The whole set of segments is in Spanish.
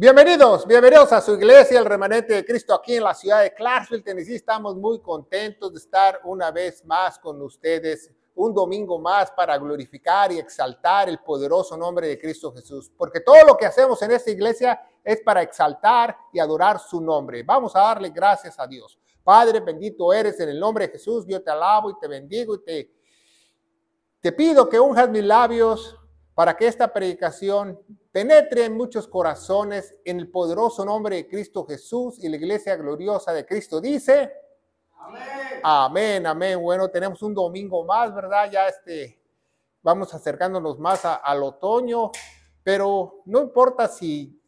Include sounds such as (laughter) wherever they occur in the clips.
Bienvenidos, bienvenidos a su iglesia, el remanente de Cristo aquí en la ciudad de Clarksville, Tennessee. Estamos muy contentos de estar una vez más con ustedes, un domingo más para glorificar y exaltar el poderoso nombre de Cristo Jesús, porque todo lo que hacemos en esta iglesia es para exaltar y adorar su nombre. Vamos a darle gracias a Dios. Padre, bendito eres en el nombre de Jesús. Yo te alabo y te bendigo y te, te pido que unjas mis labios para que esta predicación penetre en muchos corazones en el poderoso nombre de Cristo Jesús y la iglesia gloriosa de Cristo dice. Amén. Amén, amén. Bueno, tenemos un domingo más, ¿verdad? Ya este, vamos acercándonos más al otoño, pero no importa si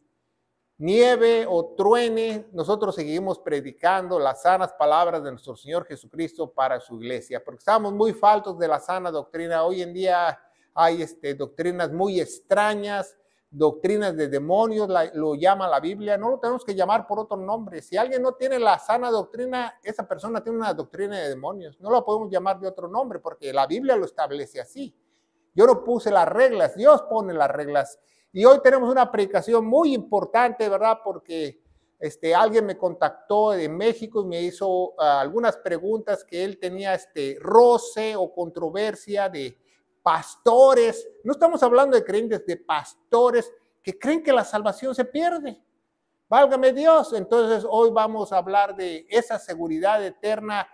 nieve o truene, nosotros seguimos predicando las sanas palabras de nuestro Señor Jesucristo para su iglesia, porque estamos muy faltos de la sana doctrina. Hoy en día hay este, doctrinas muy extrañas, doctrinas de demonios, lo llama la Biblia, no lo tenemos que llamar por otro nombre. Si alguien no tiene la sana doctrina, esa persona tiene una doctrina de demonios. No la podemos llamar de otro nombre porque la Biblia lo establece así. Yo no puse las reglas, Dios pone las reglas. Y hoy tenemos una predicación muy importante, ¿verdad? Porque este, alguien me contactó de México y me hizo ah, algunas preguntas que él tenía este roce o controversia de, pastores, no estamos hablando de creyentes, de pastores que creen que la salvación se pierde. Válgame Dios, entonces hoy vamos a hablar de esa seguridad eterna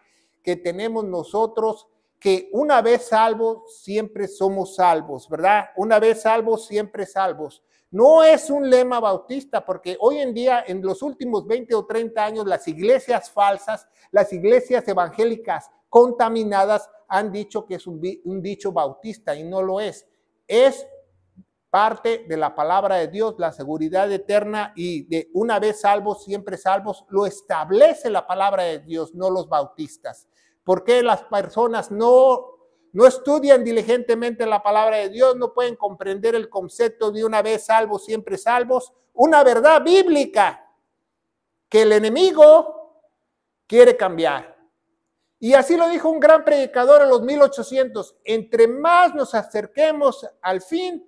que tenemos nosotros, que una vez salvos, siempre somos salvos, ¿verdad? Una vez salvos, siempre salvos. No es un lema bautista, porque hoy en día, en los últimos 20 o 30 años, las iglesias falsas, las iglesias evangélicas contaminadas han dicho que es un, dicho bautista y no lo es. Es parte de la palabra de Dios, la seguridad eterna y de una vez salvos, siempre salvos, lo establece la palabra de Dios, no los bautistas. ¿Por qué las personas no, no estudian diligentemente la palabra de Dios, no pueden comprender el concepto de una vez salvos, siempre salvos? Una verdad bíblica que el enemigo quiere cambiar. Y así lo dijo un gran predicador en los 1800, entre más nos acerquemos al fin,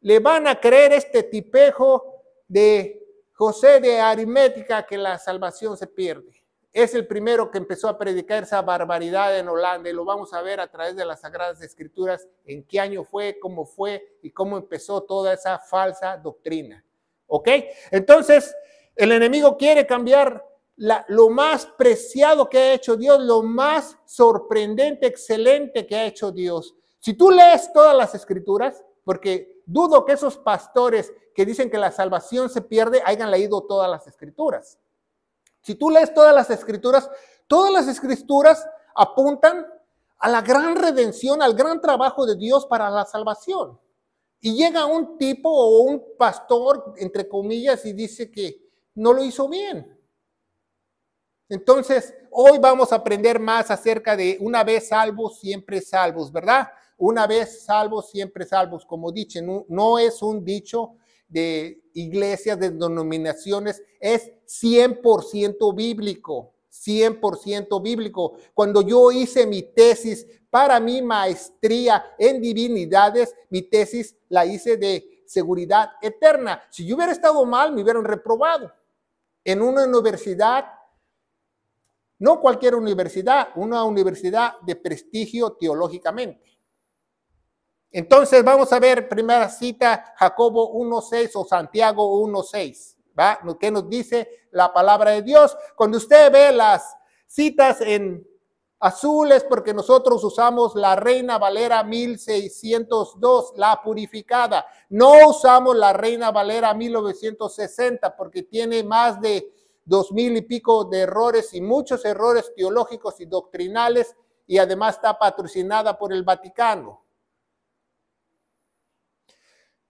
le van a creer este tipejo de José de Arimética que la salvación se pierde. Es el primero que empezó a predicar esa barbaridad en Holanda y lo vamos a ver a través de las Sagradas Escrituras en qué año fue, cómo fue y cómo empezó toda esa falsa doctrina. ¿Ok? Entonces, el enemigo quiere cambiar lo más preciado que ha hecho Dios, lo más sorprendente, excelente que ha hecho Dios. Si tú lees todas las escrituras, porque dudo que esos pastores que dicen que la salvación se pierde hayan leído todas las escrituras. Si tú lees todas las escrituras, todas las escrituras apuntan a la gran redención, al gran trabajo de Dios para la salvación. Y llega un tipo o un pastor, entre comillas, y dice que no lo hizo bien. Entonces, hoy vamos a aprender más acerca de una vez salvos, siempre salvos, ¿verdad? Una vez salvos, siempre salvos. Como dije, no, no es un dicho de iglesias, de denominaciones, es 100% bíblico. 100% bíblico. Cuando yo hice mi tesis para mi maestría en divinidades, mi tesis la hice de seguridad eterna. Si yo hubiera estado mal, me hubieran reprobado. En una universidad no cualquier universidad, una universidad de prestigio teológicamente. Entonces vamos a ver primera cita Jacobo 1.6 o Santiago 1.6, ¿va? ¿Qué nos dice la palabra de Dios? Cuando usted ve las citas en azul es porque nosotros usamos la Reina Valera 1602, la purificada. No usamos la Reina Valera 1960 porque tiene más de dos mil y pico de errores y muchos errores teológicos y doctrinales y además está patrocinada por el Vaticano.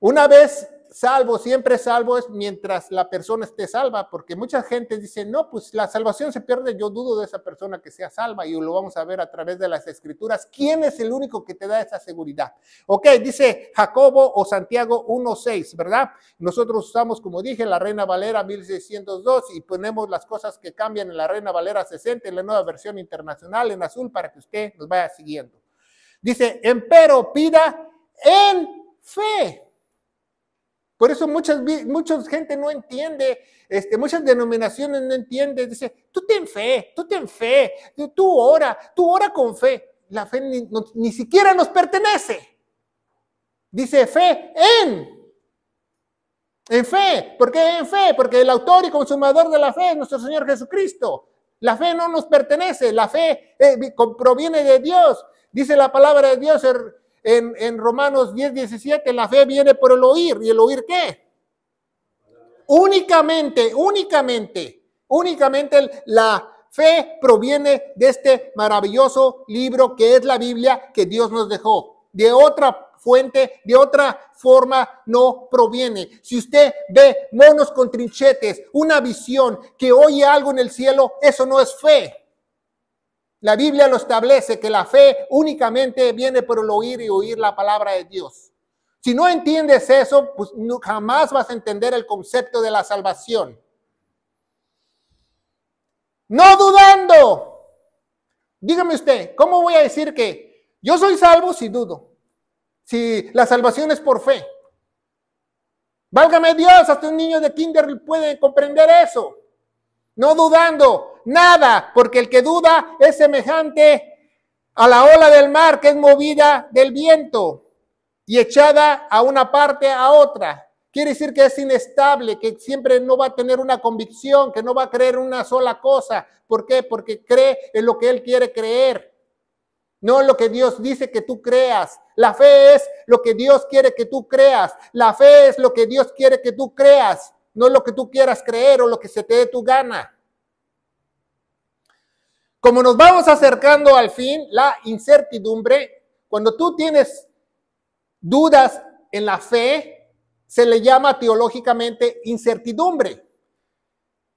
Una vez salvo, siempre salvo es mientras la persona esté salva, porque mucha gente dice, no, pues la salvación se pierde, yo dudo de esa persona que sea salva y lo vamos a ver a través de las escrituras. ¿Quién es el único que te da esa seguridad? Ok, dice Jacobo o Santiago 1.6, ¿verdad? Nosotros usamos, como dije, la Reina Valera 1602 y ponemos las cosas que cambian en la Reina Valera 60, en la nueva versión internacional, en azul, para que usted nos vaya siguiendo. Dice, empero pida en fe por eso muchas, mucha gente no entiende, este, muchas denominaciones no entienden. Dice, tú ten fe, tú ten fe, tú ora, tú ora con fe. La fe ni, siquiera nos pertenece. Dice fe en. En fe. ¿Por qué en fe? Porque el autor y consumador de la fe es nuestro Señor Jesucristo. La fe no nos pertenece, la fe eh, proviene de Dios. Dice la palabra de Dios, er, en, Romanos 10, 17, la fe viene por el oír. ¿Y el oír qué? Únicamente, únicamente, únicamente la fe proviene de este maravilloso libro que es la Biblia que Dios nos dejó. De otra fuente, de otra forma no proviene. Si usted ve monos con trinchetes, una visión que oye algo en el cielo, eso no es fe. La Biblia lo establece que la fe únicamente viene por el oír y oír la palabra de Dios. Si no entiendes eso, pues jamás vas a entender el concepto de la salvación. No dudando. Dígame usted, ¿cómo voy a decir que yo soy salvo si dudo? Si la salvación es por fe. Válgame Dios, hasta un niño de kinder puede comprender eso. No dudando, nada, porque el que duda es semejante a la ola del mar que es movida del viento y echada a una parte a otra. Quiere decir que es inestable, que siempre no va a tener una convicción, que no va a creer una sola cosa. ¿Por qué? Porque cree en lo que él quiere creer, no en lo que Dios dice que tú creas. La fe es lo que Dios quiere que tú creas. La fe es lo que Dios quiere que tú creas, no lo que tú quieras creer o lo que se te dé tu gana. Como nos vamos acercando al fin, la incertidumbre, cuando tú tienes dudas en la fe, se le llama teológicamente incertidumbre.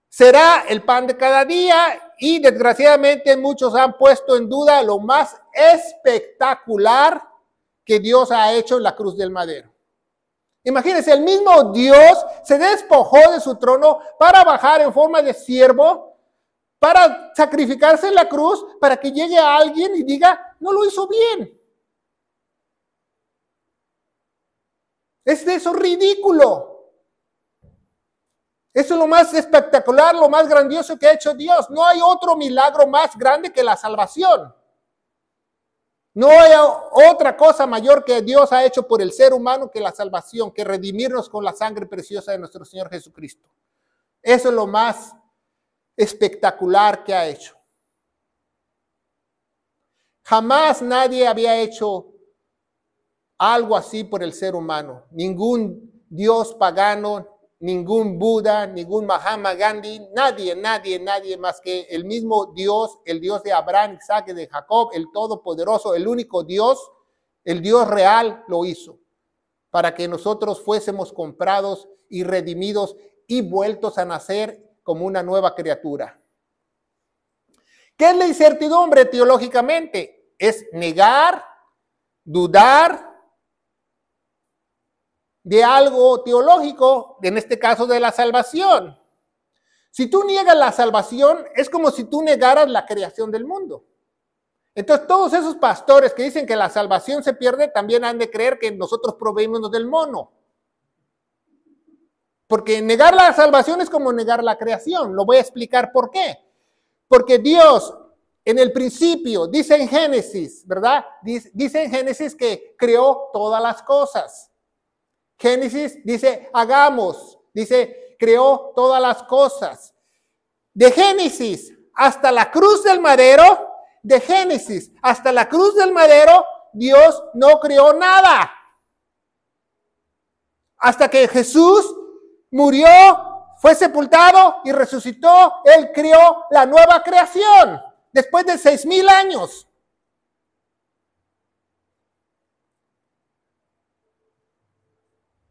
Será el pan de cada día y desgraciadamente muchos han puesto en duda lo más espectacular que Dios ha hecho en la cruz del madero. Imagínense, el mismo Dios se despojó de su trono para bajar en forma de siervo para sacrificarse en la cruz, para que llegue a alguien y diga, no lo hizo bien. Es de eso ridículo. Eso es lo más espectacular, lo más grandioso que ha hecho Dios. No hay otro milagro más grande que la salvación. No hay otra cosa mayor que Dios ha hecho por el ser humano que la salvación, que redimirnos con la sangre preciosa de nuestro Señor Jesucristo. Eso es lo más espectacular que ha hecho. Jamás nadie había hecho algo así por el ser humano. Ningún dios pagano, ningún Buda, ningún Mahatma Gandhi, nadie, nadie, nadie más que el mismo Dios, el Dios de Abraham, Isaac y de Jacob, el Todopoderoso, el único Dios, el Dios real lo hizo para que nosotros fuésemos comprados y redimidos y vueltos a nacer como una nueva criatura. ¿Qué es la incertidumbre teológicamente? Es negar, dudar de algo teológico, en este caso de la salvación. Si tú niegas la salvación, es como si tú negaras la creación del mundo. Entonces, todos esos pastores que dicen que la salvación se pierde, también han de creer que nosotros proveímos del mono. Porque negar la salvación es como negar la creación. Lo voy a explicar por qué. Porque Dios en el principio dice en Génesis, ¿verdad? Dice en Génesis que creó todas las cosas. Génesis dice, hagamos, dice, creó todas las cosas. De Génesis hasta la cruz del madero, de Génesis hasta la cruz del madero, Dios no creó nada. Hasta que Jesús murió, fue sepultado y resucitó, Él crió la nueva creación después de seis mil años.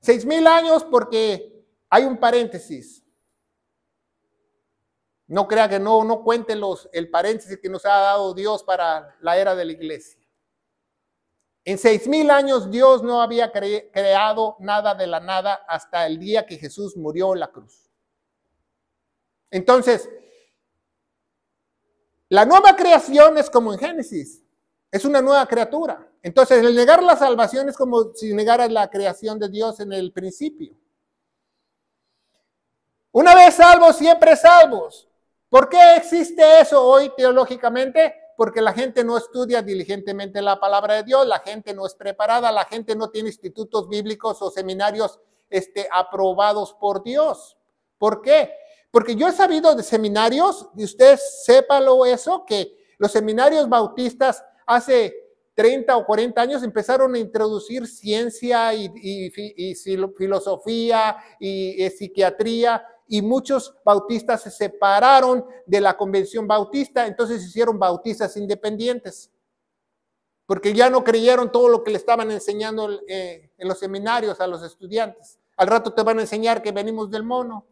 Seis mil años porque hay un paréntesis. No crea que no, no cuente los, el paréntesis que nos ha dado Dios para la era de la iglesia. En seis mil años Dios no había creado nada de la nada hasta el día que Jesús murió en la cruz. Entonces, la nueva creación es como en Génesis, es una nueva criatura. Entonces, el negar la salvación es como si negaras la creación de Dios en el principio. Una vez salvos, siempre salvos. ¿Por qué existe eso hoy teológicamente? porque la gente no estudia diligentemente la palabra de Dios, la gente no es preparada, la gente no tiene institutos bíblicos o seminarios este, aprobados por Dios. ¿Por qué? Porque yo he sabido de seminarios, y usted sépalo eso, que los seminarios bautistas hace 30 o 40 años empezaron a introducir ciencia y filosofía y, eh, psiquiatría y muchos bautistas se separaron de la convención bautista, entonces hicieron bautistas independientes, porque ya no creyeron todo lo que le estaban enseñando eh, en los seminarios a los estudiantes. Al rato te van a enseñar que venimos del mono.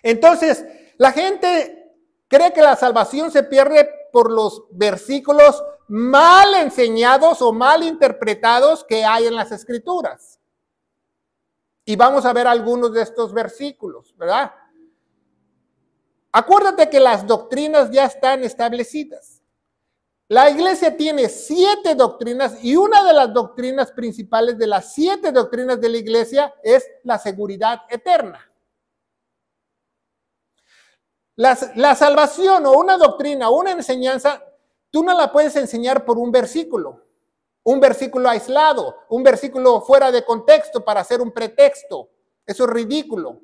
Entonces, la gente cree que la salvación se pierde por los versículos mal enseñados o mal interpretados que hay en las escrituras. Y vamos a ver algunos de estos versículos, ¿verdad? Acuérdate que las doctrinas ya están establecidas. La iglesia tiene siete doctrinas y una de las doctrinas principales de las siete doctrinas de la iglesia es la seguridad eterna. La, salvación o una doctrina, o una enseñanza, tú no la puedes enseñar por un versículo un versículo aislado, un versículo fuera de contexto para hacer un pretexto. Eso es ridículo.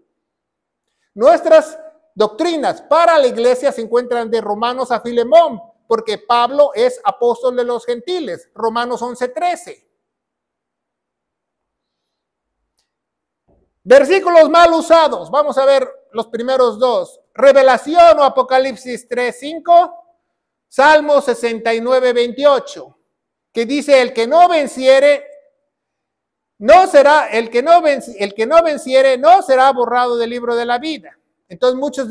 Nuestras doctrinas para la iglesia se encuentran de Romanos a Filemón, porque Pablo es apóstol de los gentiles, Romanos 11:13. Versículos mal usados, vamos a ver los primeros dos. Revelación o Apocalipsis 3:5, Salmo 69:28 que dice el que no venciere no será el que no el que no venciere no será borrado del libro de la vida. Entonces muchos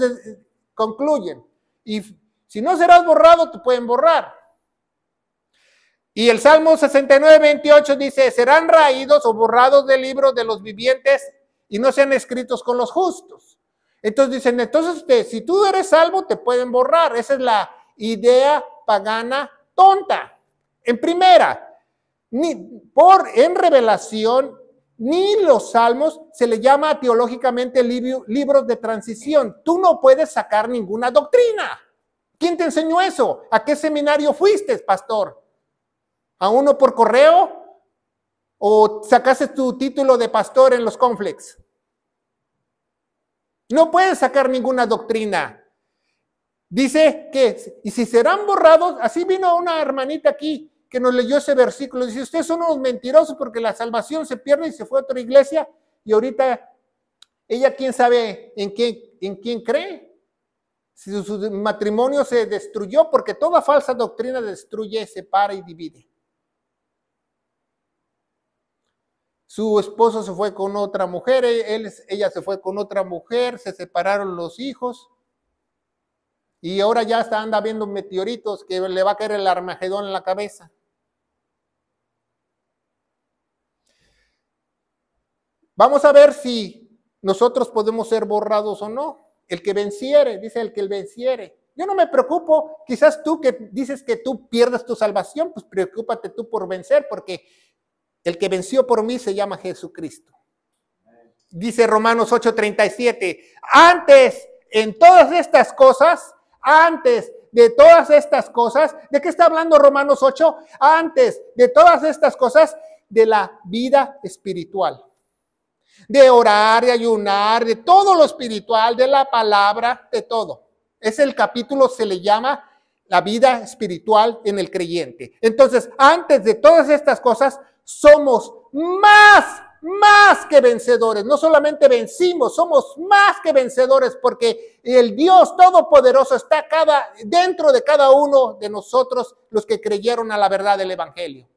concluyen y si no serás borrado te pueden borrar. Y el Salmo 69, 28 dice, serán raídos o borrados del libro de los vivientes y no sean escritos con los justos. Entonces dicen, entonces este, si tú eres salvo, te pueden borrar. Esa es la idea pagana tonta. En primera, ni, por, en revelación, ni los salmos se le llama teológicamente libros de transición. Tú no puedes sacar ninguna doctrina. ¿Quién te enseñó eso? ¿A qué seminario fuiste, pastor? ¿A uno por correo? ¿O sacaste tu título de pastor en los conflictos? No puedes sacar ninguna doctrina. Dice que, y si serán borrados, así vino una hermanita aquí, que nos leyó ese versículo. Dice, ustedes son unos mentirosos porque la salvación se pierde y se fue a otra iglesia y ahorita ella quién sabe en quién, en quién cree. Si su, matrimonio se destruyó porque toda falsa doctrina destruye, separa y divide. su esposo se fue con otra mujer, e, él, ella se fue con otra mujer, se separaron los hijos. Y ahora ya está, anda viendo meteoritos que le va a caer el armagedón en la cabeza. Vamos a ver si nosotros podemos ser borrados o no. El que venciere, dice el que el venciere. Yo no me preocupo, quizás tú que dices que tú pierdas tu salvación, pues preocúpate tú por vencer, porque el que venció por mí se llama Jesucristo. Dice Romanos 8:37, antes en todas estas cosas, antes de todas estas cosas, ¿de qué está hablando Romanos 8? Antes de todas estas cosas, de la vida espiritual de orar, de ayunar, de todo lo espiritual, de la palabra, de todo. Es el capítulo, se le llama la vida espiritual en el creyente. Entonces, antes de todas estas cosas, somos más, más que vencedores. No solamente vencimos, somos más que vencedores porque el Dios Todopoderoso está cada, dentro de cada uno de nosotros los que creyeron a la verdad del Evangelio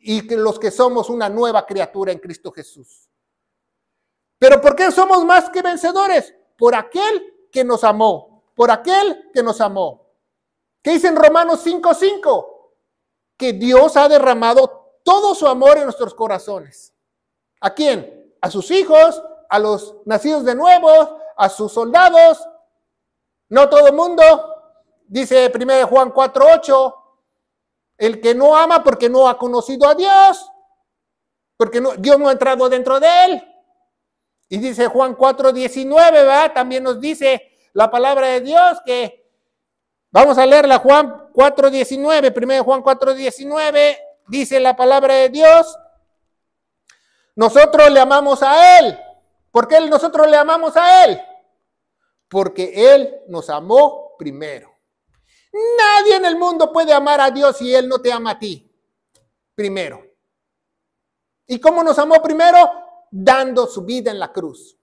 y que los que somos una nueva criatura en Cristo Jesús. Pero ¿por qué somos más que vencedores? Por aquel que nos amó, por aquel que nos amó. ¿Qué dice en Romanos 5:5? Que Dios ha derramado todo su amor en nuestros corazones. ¿A quién? A sus hijos, a los nacidos de nuevo, a sus soldados, no todo el mundo. Dice 1 Juan 4:8, el que no ama porque no ha conocido a Dios, porque no, Dios no ha entrado dentro de él. Y dice Juan 4.19, 19, ¿verdad? También nos dice la palabra de Dios que vamos a leerla, Juan 4, primero Juan 4.19 dice la palabra de Dios. Nosotros le amamos a Él. ¿Por qué nosotros le amamos a Él? Porque Él nos amó primero. Nadie en el mundo puede amar a Dios si Él no te ama a ti primero. ¿Y cómo nos amó primero? Dando su vida en la cruz.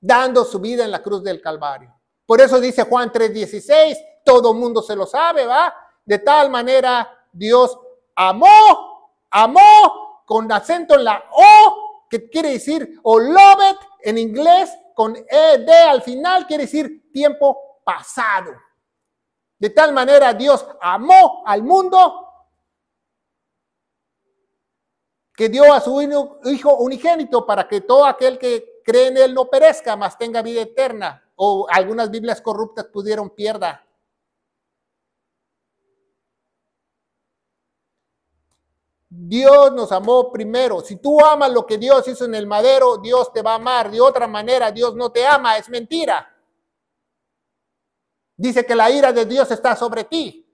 Dando su vida en la cruz del Calvario. Por eso dice Juan 3:16, todo mundo se lo sabe, ¿va? De tal manera Dios amó, amó con acento en la O, que quiere decir, o loved en inglés, con ED al final, quiere decir tiempo pasado. De tal manera Dios amó al mundo que dio a su hijo unigénito para que todo aquel que cree en él no perezca, mas tenga vida eterna. O algunas Biblias corruptas pudieron pierda. Dios nos amó primero. Si tú amas lo que Dios hizo en el madero, Dios te va a amar. De otra manera, Dios no te ama. Es mentira. Dice que la ira de Dios está sobre ti.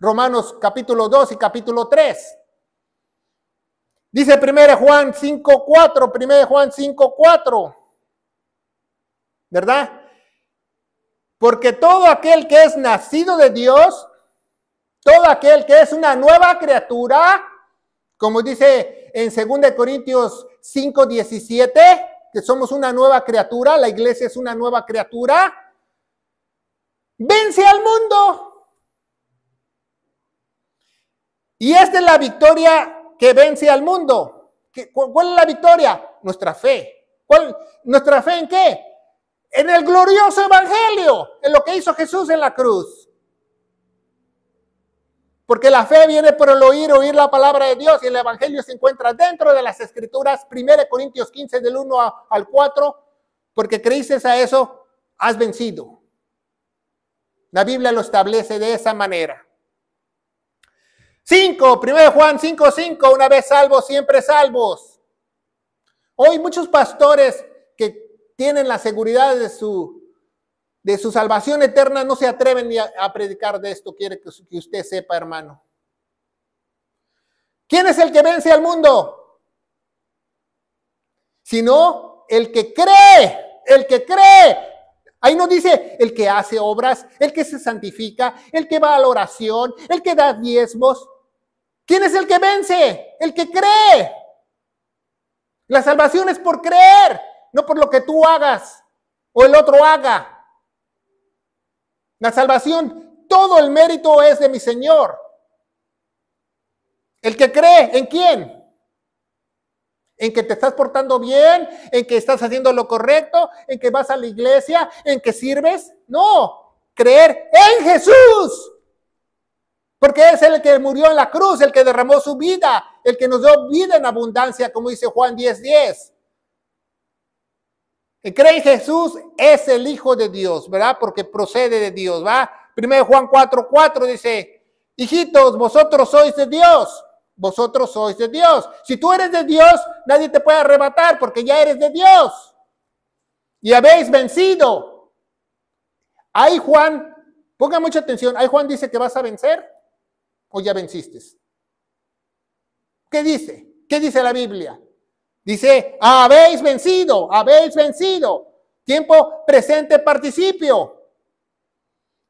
Romanos capítulo 2 y capítulo 3. Dice 1 Juan 5.4, 1 Juan 5.4, ¿verdad? Porque todo aquel que es nacido de Dios, todo aquel que es una nueva criatura, como dice en 2 Corintios 5 17 que somos una nueva criatura, la iglesia es una nueva criatura, vence al mundo. Y esta es la victoria que vence al mundo. ¿Cuál es la victoria? Nuestra fe. ¿Cuál, ¿Nuestra fe en qué? En el glorioso evangelio, en lo que hizo Jesús en la cruz. Porque la fe viene por el oír, oír la palabra de Dios y el evangelio se encuentra dentro de las escrituras, 1 Corintios 15 del 1 al 4, porque creíces a eso, has vencido. La Biblia lo establece de esa manera. 5, 1 Juan 5, 5, una vez salvos, siempre salvos. Hoy muchos pastores que tienen la seguridad de su, de su salvación eterna no se atreven ni a, predicar de esto, quiere que, que usted sepa, hermano. ¿Quién es el que vence al mundo? Sino el que cree, el que cree Ahí nos dice el que hace obras, el que se santifica, el que va a la oración, el que da diezmos. ¿Quién es el que vence? El que cree. La salvación es por creer, no por lo que tú hagas o el otro haga. La salvación, todo el mérito es de mi Señor. El que cree en quién? en que te estás portando bien, en que estás haciendo lo correcto, en que vas a la iglesia, en que sirves. No, creer en Jesús. Porque es el que murió en la cruz, el que derramó su vida, el que nos dio vida en abundancia, como dice Juan 10:10. 10. Que cree en Jesús es el Hijo de Dios, ¿verdad? Porque procede de Dios, ¿va? Primero Juan 4:4 dice, hijitos, vosotros sois de Dios vosotros sois de Dios. Si tú eres de Dios, nadie te puede arrebatar porque ya eres de Dios. Y habéis vencido. Ahí Juan, ponga mucha atención, ahí Juan dice que vas a vencer o ya venciste. ¿Qué dice? ¿Qué dice la Biblia? Dice, habéis vencido, habéis vencido. Tiempo presente participio.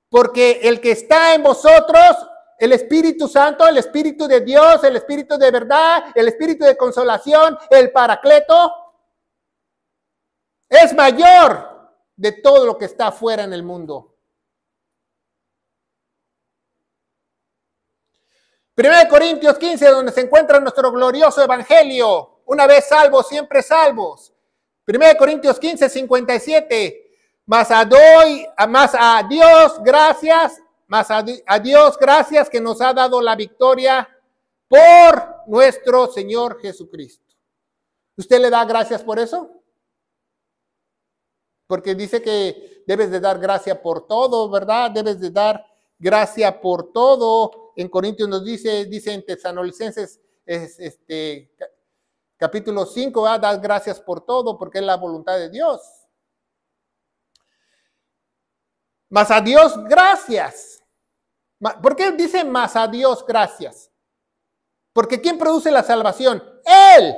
Porque el que está en vosotros el Espíritu Santo, el Espíritu de Dios, el Espíritu de verdad, el Espíritu de consolación, el Paracleto, es mayor de todo lo que está afuera en el mundo. Primero de Corintios 15, donde se encuentra nuestro glorioso evangelio, una vez salvos, siempre salvos. Primero de Corintios 15, 57. Mas a, más a Dios gracias mas a, Dios gracias que nos ha dado la victoria por nuestro Señor Jesucristo. ¿Usted le da gracias por eso? Porque dice que debes de dar gracia por todo, ¿verdad? Debes de dar gracia por todo. En Corintios nos dice, dice en Tesanolicenses es, este, capítulo 5, a ah, dar gracias por todo porque es la voluntad de Dios. Mas a Dios gracias ¿Por qué dice más a Dios gracias? Porque ¿quién produce la salvación? Él.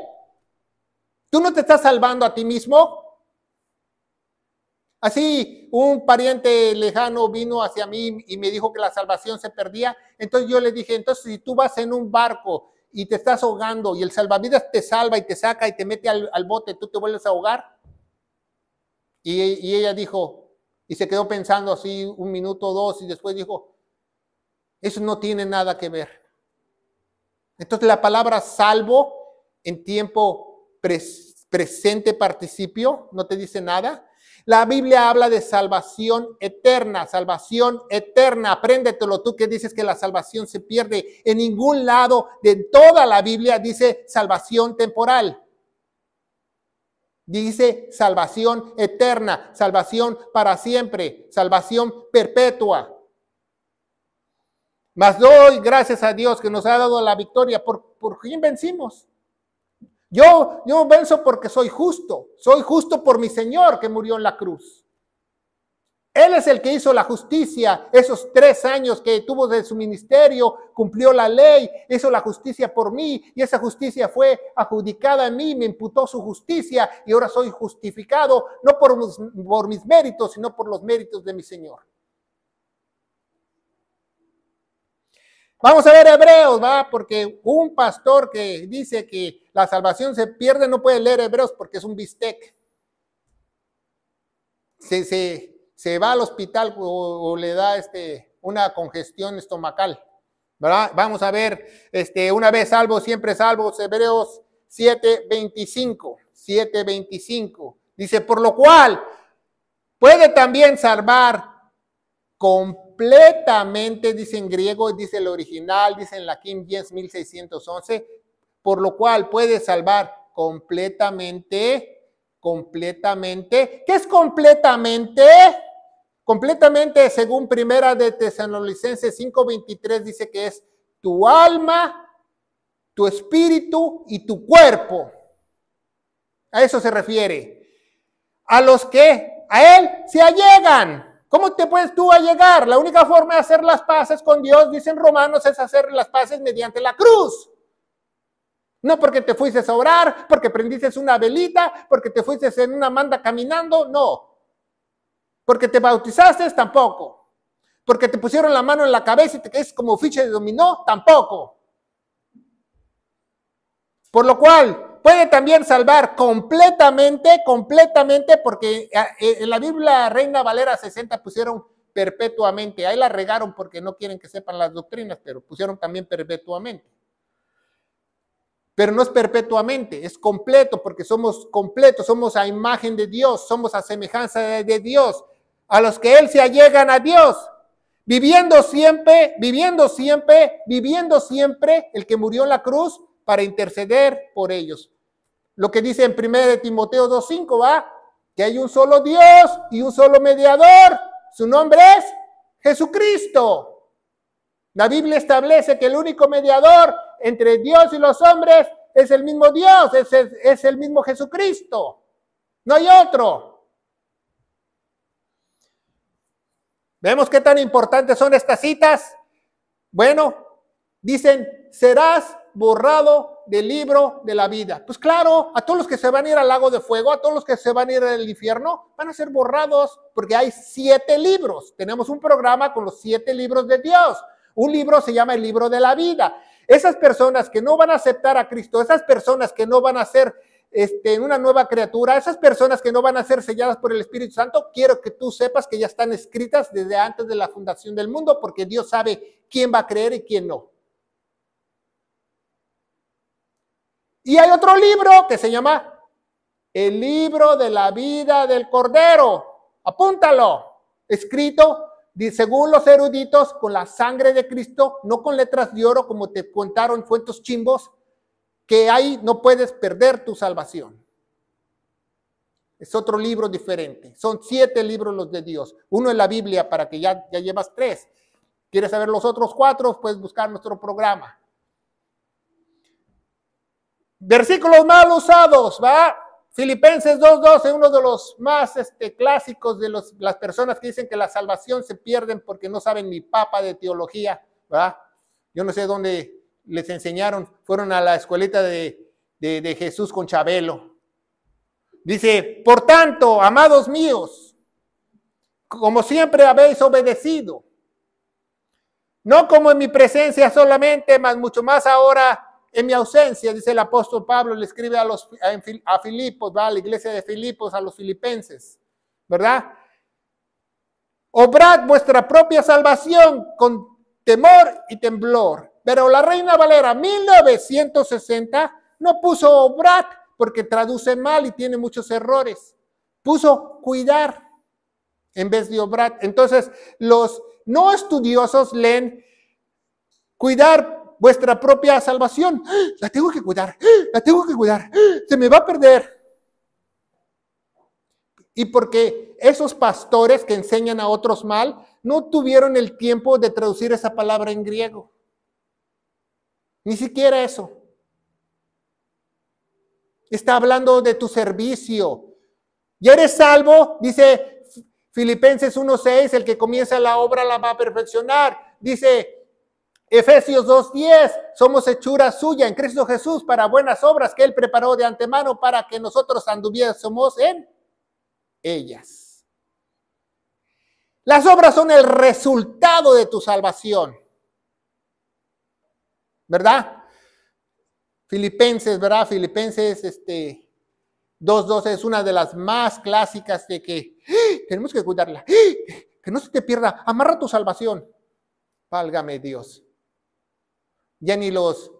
¿Tú no te estás salvando a ti mismo? Así un pariente lejano vino hacia mí y me dijo que la salvación se perdía. Entonces yo le dije, entonces si tú vas en un barco y te estás ahogando y el salvavidas te salva y te saca y te mete al, bote, tú te vuelves a ahogar. Y, y ella dijo, y se quedó pensando así un minuto o dos y después dijo, eso no tiene nada que ver. Entonces la palabra salvo en tiempo presente participio no te dice nada. La Biblia habla de salvación eterna, salvación eterna. Apréndetelo tú que dices que la salvación se pierde. En ningún lado de toda la Biblia dice salvación temporal. Dice salvación eterna, salvación para siempre, salvación perpetua. Mas doy gracias a Dios que nos ha dado la victoria. ¿Por, por quién vencimos? Yo, yo venzo porque soy justo. Soy justo por mi Señor que murió en la cruz. Él es el que hizo la justicia. Esos tres años que tuvo de su ministerio, cumplió la ley, hizo la justicia por mí y esa justicia fue adjudicada a mí, me imputó su justicia y ahora soy justificado no por mis méritos, sino por los méritos de mi Señor. Vamos a ver Hebreos, va, porque un pastor que dice que la salvación se pierde no puede leer Hebreos porque es un bistec. Se, va al hospital o, le da este, una congestión estomacal. ¿verdad? Vamos a ver, este, una vez salvo, siempre salvo, Hebreos 7:25. 7:25. Dice, por lo cual puede también salvar con completamente, dice en griego, dice el original, dice en la Kim 10.611 por lo cual puede salvar completamente, completamente. ¿Qué es completamente? Completamente, según Primera de Tesalonicenses 5:23, dice que es tu alma, tu espíritu y tu cuerpo. A eso se refiere. A los que a Él se allegan. ¿Cómo te puedes tú a llegar? La única forma de hacer las paces con Dios, dicen romanos, es hacer las paces mediante la cruz. No porque te fuiste a orar, porque prendiste una velita, porque te fuiste en una manda caminando, no. Porque te bautizaste, tampoco. Porque te pusieron la mano en la cabeza y te quedaste como ficha de dominó, tampoco. Por lo cual, puede también salvar completamente, completamente, porque ah, eh, en la Biblia Reina Valera 60 pusieron perpetuamente. Ahí la regaron porque no quieren que sepan las doctrinas, pero pusieron también perpetuamente. Pero no es perpetuamente, es completo, porque somos completos, somos a imagen de Dios, somos a semejanza de Dios, a los que Él se allegan a Dios, viviendo siempre, viviendo siempre, viviendo siempre el que murió en la cruz para interceder por ellos lo que dice en 1 Timoteo 2.5, ¿va? Que hay un solo Dios y un solo mediador. Su nombre es Jesucristo. La Biblia establece que el único mediador entre Dios y los hombres es el mismo Dios, es, es el mismo Jesucristo. No hay otro. ¿Vemos qué tan importantes son estas citas? Bueno, dicen, serás borrado del libro de la vida. Pues claro, a todos los que se van a ir al lago de fuego, a todos los que se van a ir al infierno, van a ser borrados porque hay siete libros. Tenemos un programa con los siete libros de Dios. Un libro se llama el libro de la vida. Esas personas que no van a aceptar a Cristo, esas personas que no van a ser este, una nueva criatura, esas personas que no van a ser selladas por el Espíritu Santo, quiero que tú sepas que ya están escritas desde antes de la fundación del mundo porque Dios sabe quién va a creer y quién no. Y hay otro libro que se llama El libro de la vida del Cordero. Apúntalo. Escrito, según los eruditos, con la sangre de Cristo, no con letras de oro como te contaron cuentos chimbos, que ahí no puedes perder tu salvación. Es otro libro diferente. Son siete libros los de Dios. Uno es la Biblia para que ya, ya llevas tres. ¿Quieres saber los otros cuatro? Puedes buscar nuestro programa. Versículos mal usados, ¿va? Filipenses 2.12, uno de los más este, clásicos de los, las personas que dicen que la salvación se pierden porque no saben ni papa de teología, ¿va? Yo no sé dónde les enseñaron, fueron a la escuelita de, de, de Jesús con Chabelo. Dice, por tanto, amados míos, como siempre habéis obedecido, no como en mi presencia solamente, más mucho más ahora en mi ausencia, dice el apóstol Pablo, le escribe a, los, a Filipos, va a la iglesia de Filipos, a los filipenses, ¿verdad? Obrad vuestra propia salvación con temor y temblor. Pero la Reina Valera 1960 no puso obrad porque traduce mal y tiene muchos errores. Puso cuidar en vez de obrad. Entonces, los no estudiosos leen cuidar vuestra propia salvación. (gasps) La tengo que cuidar, (gasps) la tengo que cuidar, se me va a perder. Y porque esos pastores que enseñan a otros mal no tuvieron el tiempo de traducir esa palabra en griego. Ni siquiera eso. Está hablando de tu servicio. Ya eres salvo, dice Filipenses 1.6, el que comienza la obra la va a perfeccionar. Dice Efesios 2.10, somos hechura suya en Cristo Jesús para buenas obras que Él preparó de antemano para que nosotros anduviésemos en ellas. Las obras son el resultado de tu salvación. ¿Verdad? Filipenses, ¿verdad? Filipenses este, 2.12 es una de las más clásicas de que ¡Ah! tenemos que cuidarla. ¡Ah! Que no se te pierda, amarra tu salvación. Válgame Dios. Ya ni los,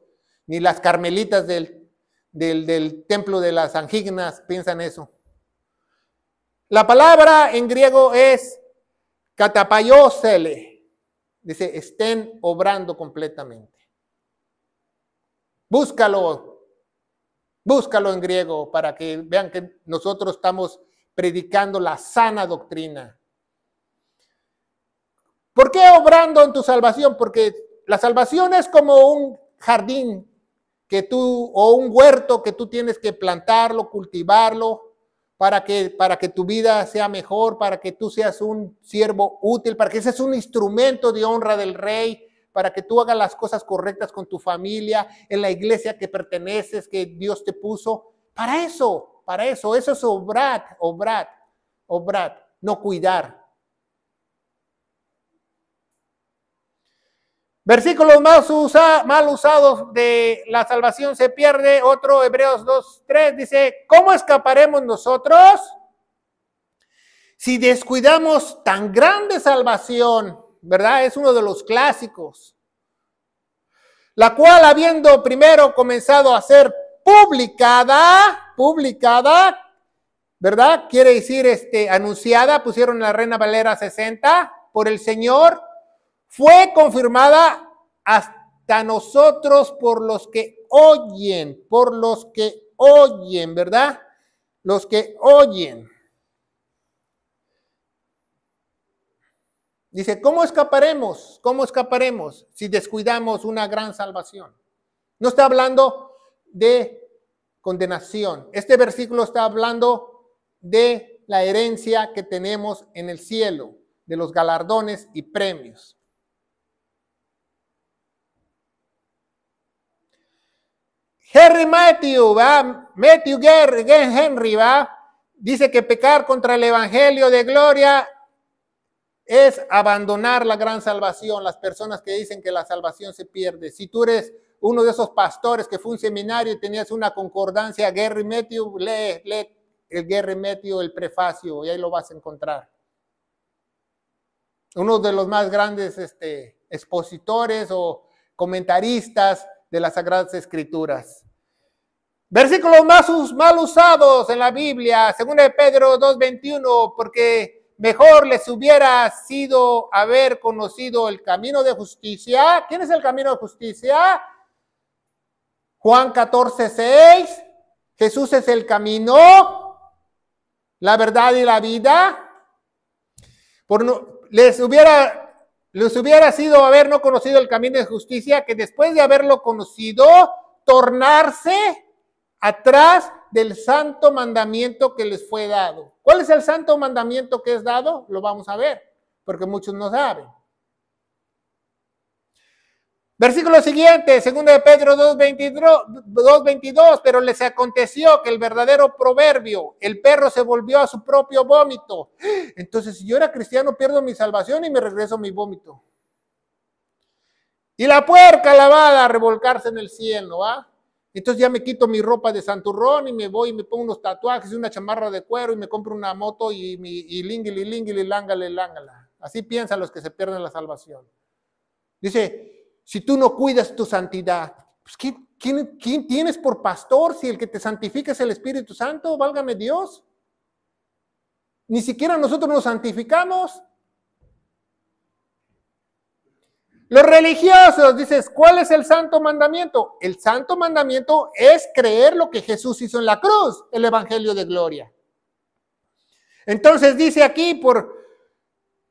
ni las carmelitas del, del, templo de las angignas piensan eso. La palabra en griego es katapayosele. Dice, estén obrando completamente. Búscalo. Búscalo en griego para que vean que nosotros estamos predicando la sana doctrina. ¿Por qué obrando en tu salvación? Porque la salvación es como un jardín que tú o un huerto que tú tienes que plantarlo, cultivarlo para que para que tu vida sea mejor, para que tú seas un siervo útil, para que seas un instrumento de honra del rey, para que tú hagas las cosas correctas con tu familia, en la iglesia que perteneces, que Dios te puso. Para eso, para eso, eso es obrar, obrar, obrar, no cuidar, Versículos más mal usados de la salvación se pierde. Otro, Hebreos 2.3 dice, ¿cómo escaparemos nosotros si descuidamos tan grande salvación? ¿Verdad? Es uno de los clásicos. La cual habiendo primero comenzado a ser publicada, publicada, ¿verdad? Quiere decir este, anunciada, pusieron la Reina Valera 60 por el Señor fue confirmada hasta nosotros por los que oyen, por los que oyen, ¿verdad? Los que oyen. Dice, ¿cómo escaparemos? ¿Cómo escaparemos si descuidamos una gran salvación? No está hablando de condenación. Este versículo está hablando de la herencia que tenemos en el cielo, de los galardones y premios. Henry Matthew, ¿va? Matthew Henry, ¿va? Dice que pecar contra el Evangelio de Gloria es abandonar la gran salvación. Las personas que dicen que la salvación se pierde. Si tú eres uno de esos pastores que fue un seminario y tenías una concordancia, Gary Matthew, lee, el Gary Matthew, el prefacio, y ahí lo vas a encontrar. Uno de los más grandes este, expositores o comentaristas de las Sagradas Escrituras. Versículos más mal usados en la Biblia, según de Pedro 2.21, porque mejor les hubiera sido haber conocido el camino de justicia. ¿Quién es el camino de justicia? Juan 14.6, Jesús es el camino, la verdad y la vida. Por no, les hubiera les hubiera sido haber no conocido el camino de justicia, que después de haberlo conocido, tornarse atrás del santo mandamiento que les fue dado. ¿Cuál es el santo mandamiento que es dado? Lo vamos a ver, porque muchos no saben. Versículo siguiente, 2 de Pedro 2.22, pero les aconteció que el verdadero proverbio, el perro se volvió a su propio vómito. Entonces, si yo era cristiano, pierdo mi salvación y me regreso mi vómito. Y la puerca lavada a revolcarse en el cielo, ¿ah? Entonces ya me quito mi ropa de santurrón y me voy y me pongo unos tatuajes y una chamarra de cuero y me compro una moto y, mi y lingili, lingili, lángale, lángala. Así piensan los que se pierden la salvación. Dice, si tú no cuidas tu santidad, pues, quién tienes por pastor si el que te santifica es el Espíritu Santo? Válgame Dios. Ni siquiera nosotros nos santificamos. Los religiosos, dices, ¿cuál es el santo mandamiento? El santo mandamiento es creer lo que Jesús hizo en la cruz, el Evangelio de Gloria. Entonces dice aquí, por,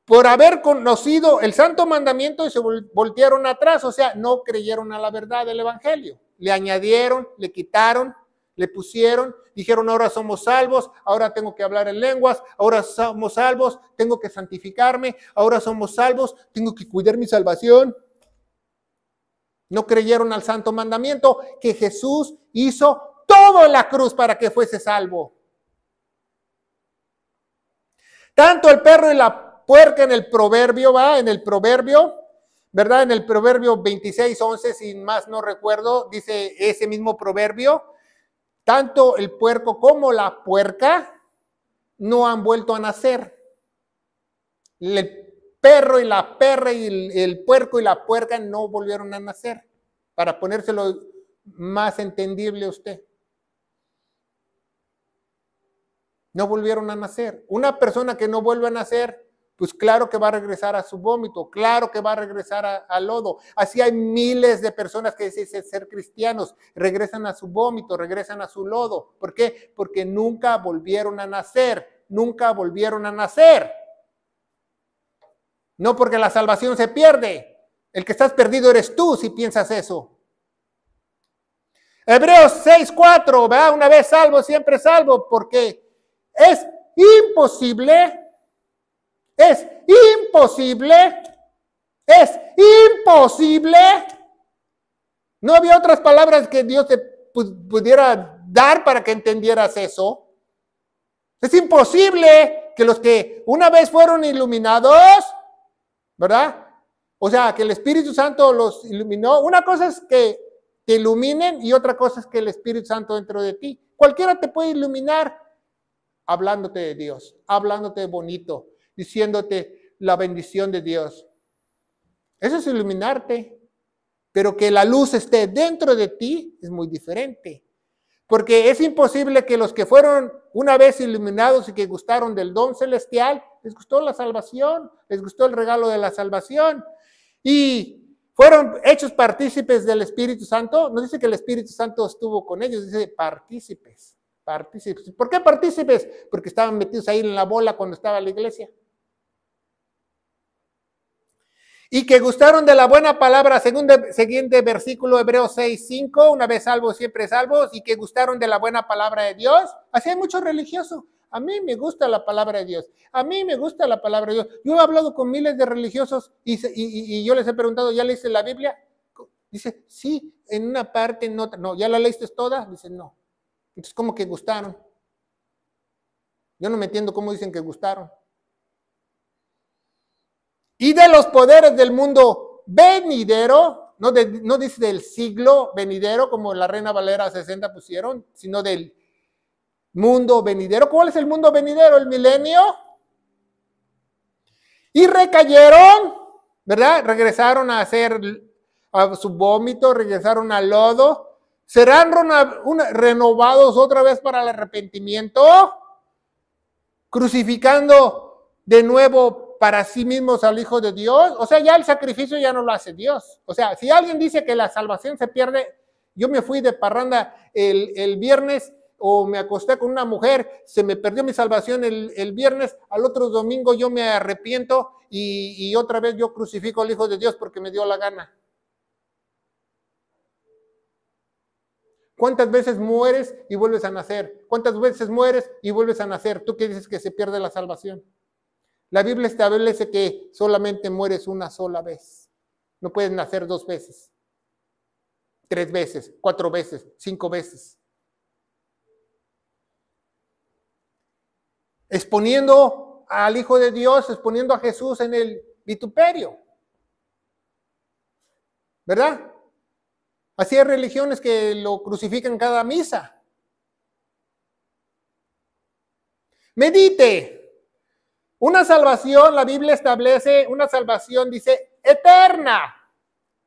por haber conocido el santo mandamiento y se voltearon atrás, o sea, no creyeron a la verdad del Evangelio. Le añadieron, le quitaron, le pusieron, dijeron, ahora somos salvos, ahora tengo que hablar en lenguas, ahora somos salvos, tengo que santificarme, ahora somos salvos, tengo que cuidar mi salvación. No creyeron al santo mandamiento que Jesús hizo toda la cruz para que fuese salvo. Tanto el perro y la puerca en el proverbio, va, en el proverbio, ¿verdad? En el proverbio 26, 11, sin más no recuerdo, dice ese mismo proverbio, tanto el puerco como la puerca no han vuelto a nacer. El perro y la perra y el, puerco y la puerca no volvieron a nacer, para ponérselo más entendible a usted. No volvieron a nacer. Una persona que no vuelve a nacer pues claro que va a regresar a su vómito, claro que va a regresar al lodo. Así hay miles de personas que dicen ser cristianos, regresan a su vómito, regresan a su lodo. ¿Por qué? Porque nunca volvieron a nacer, nunca volvieron a nacer. No porque la salvación se pierde. El que estás perdido eres tú si piensas eso. Hebreos 6:4, ¿verdad? Una vez salvo, siempre salvo, porque es imposible es imposible. Es imposible. No había otras palabras que Dios te pudiera dar para que entendieras eso. Es imposible que los que una vez fueron iluminados, ¿verdad? O sea, que el Espíritu Santo los iluminó. Una cosa es que te iluminen y otra cosa es que el Espíritu Santo dentro de ti. Cualquiera te puede iluminar hablándote de Dios, hablándote bonito, diciéndote la bendición de Dios. Eso es iluminarte. Pero que la luz esté dentro de ti es muy diferente. Porque es imposible que los que fueron una vez iluminados y que gustaron del don celestial, les gustó la salvación, les gustó el regalo de la salvación. Y fueron hechos partícipes del Espíritu Santo. No dice que el Espíritu Santo estuvo con ellos, dice partícipes, partícipes. ¿Por qué partícipes? Porque estaban metidos ahí en la bola cuando estaba la iglesia y que gustaron de la buena palabra, según siguiente versículo Hebreos 6, 5, una vez salvos, siempre salvos, y que gustaron de la buena palabra de Dios. Así hay muchos religiosos. A mí me gusta la palabra de Dios. A mí me gusta la palabra de Dios. Yo he hablado con miles de religiosos y, y yo les he preguntado, ¿ya leíste la Biblia? Dice, sí, en una parte, en otra. No, ¿ya la leíste toda? Dice, no. Entonces, ¿cómo que gustaron? Yo no me entiendo cómo dicen que gustaron y de los poderes del mundo venidero, no, dice del siglo venidero como la Reina Valera 60 pusieron, sino del mundo venidero. ¿Cuál es el mundo venidero? ¿El milenio? Y recayeron, ¿verdad? Regresaron a hacer a su vómito, regresaron al lodo. ¿Serán renovados otra vez para el arrepentimiento? Crucificando de nuevo para sí mismos al Hijo de Dios, o sea, ya el sacrificio ya no lo hace Dios. O sea, si alguien dice que la salvación se pierde, yo me fui de parranda el, viernes o me acosté con una mujer, se me perdió mi salvación el, viernes, al otro domingo yo me arrepiento y, y otra vez yo crucifico al Hijo de Dios porque me dio la gana. ¿Cuántas veces mueres y vuelves a nacer? ¿Cuántas veces mueres y vuelves a nacer? Tú qué dices que se pierde la salvación. La Biblia establece que solamente mueres una sola vez. No puedes nacer dos veces, tres veces, cuatro veces, cinco veces. Exponiendo al Hijo de Dios, exponiendo a Jesús en el vituperio. ¿Verdad? Así hay religiones que lo crucifican cada misa. Medite. Una salvación, la Biblia establece una salvación, dice, eterna,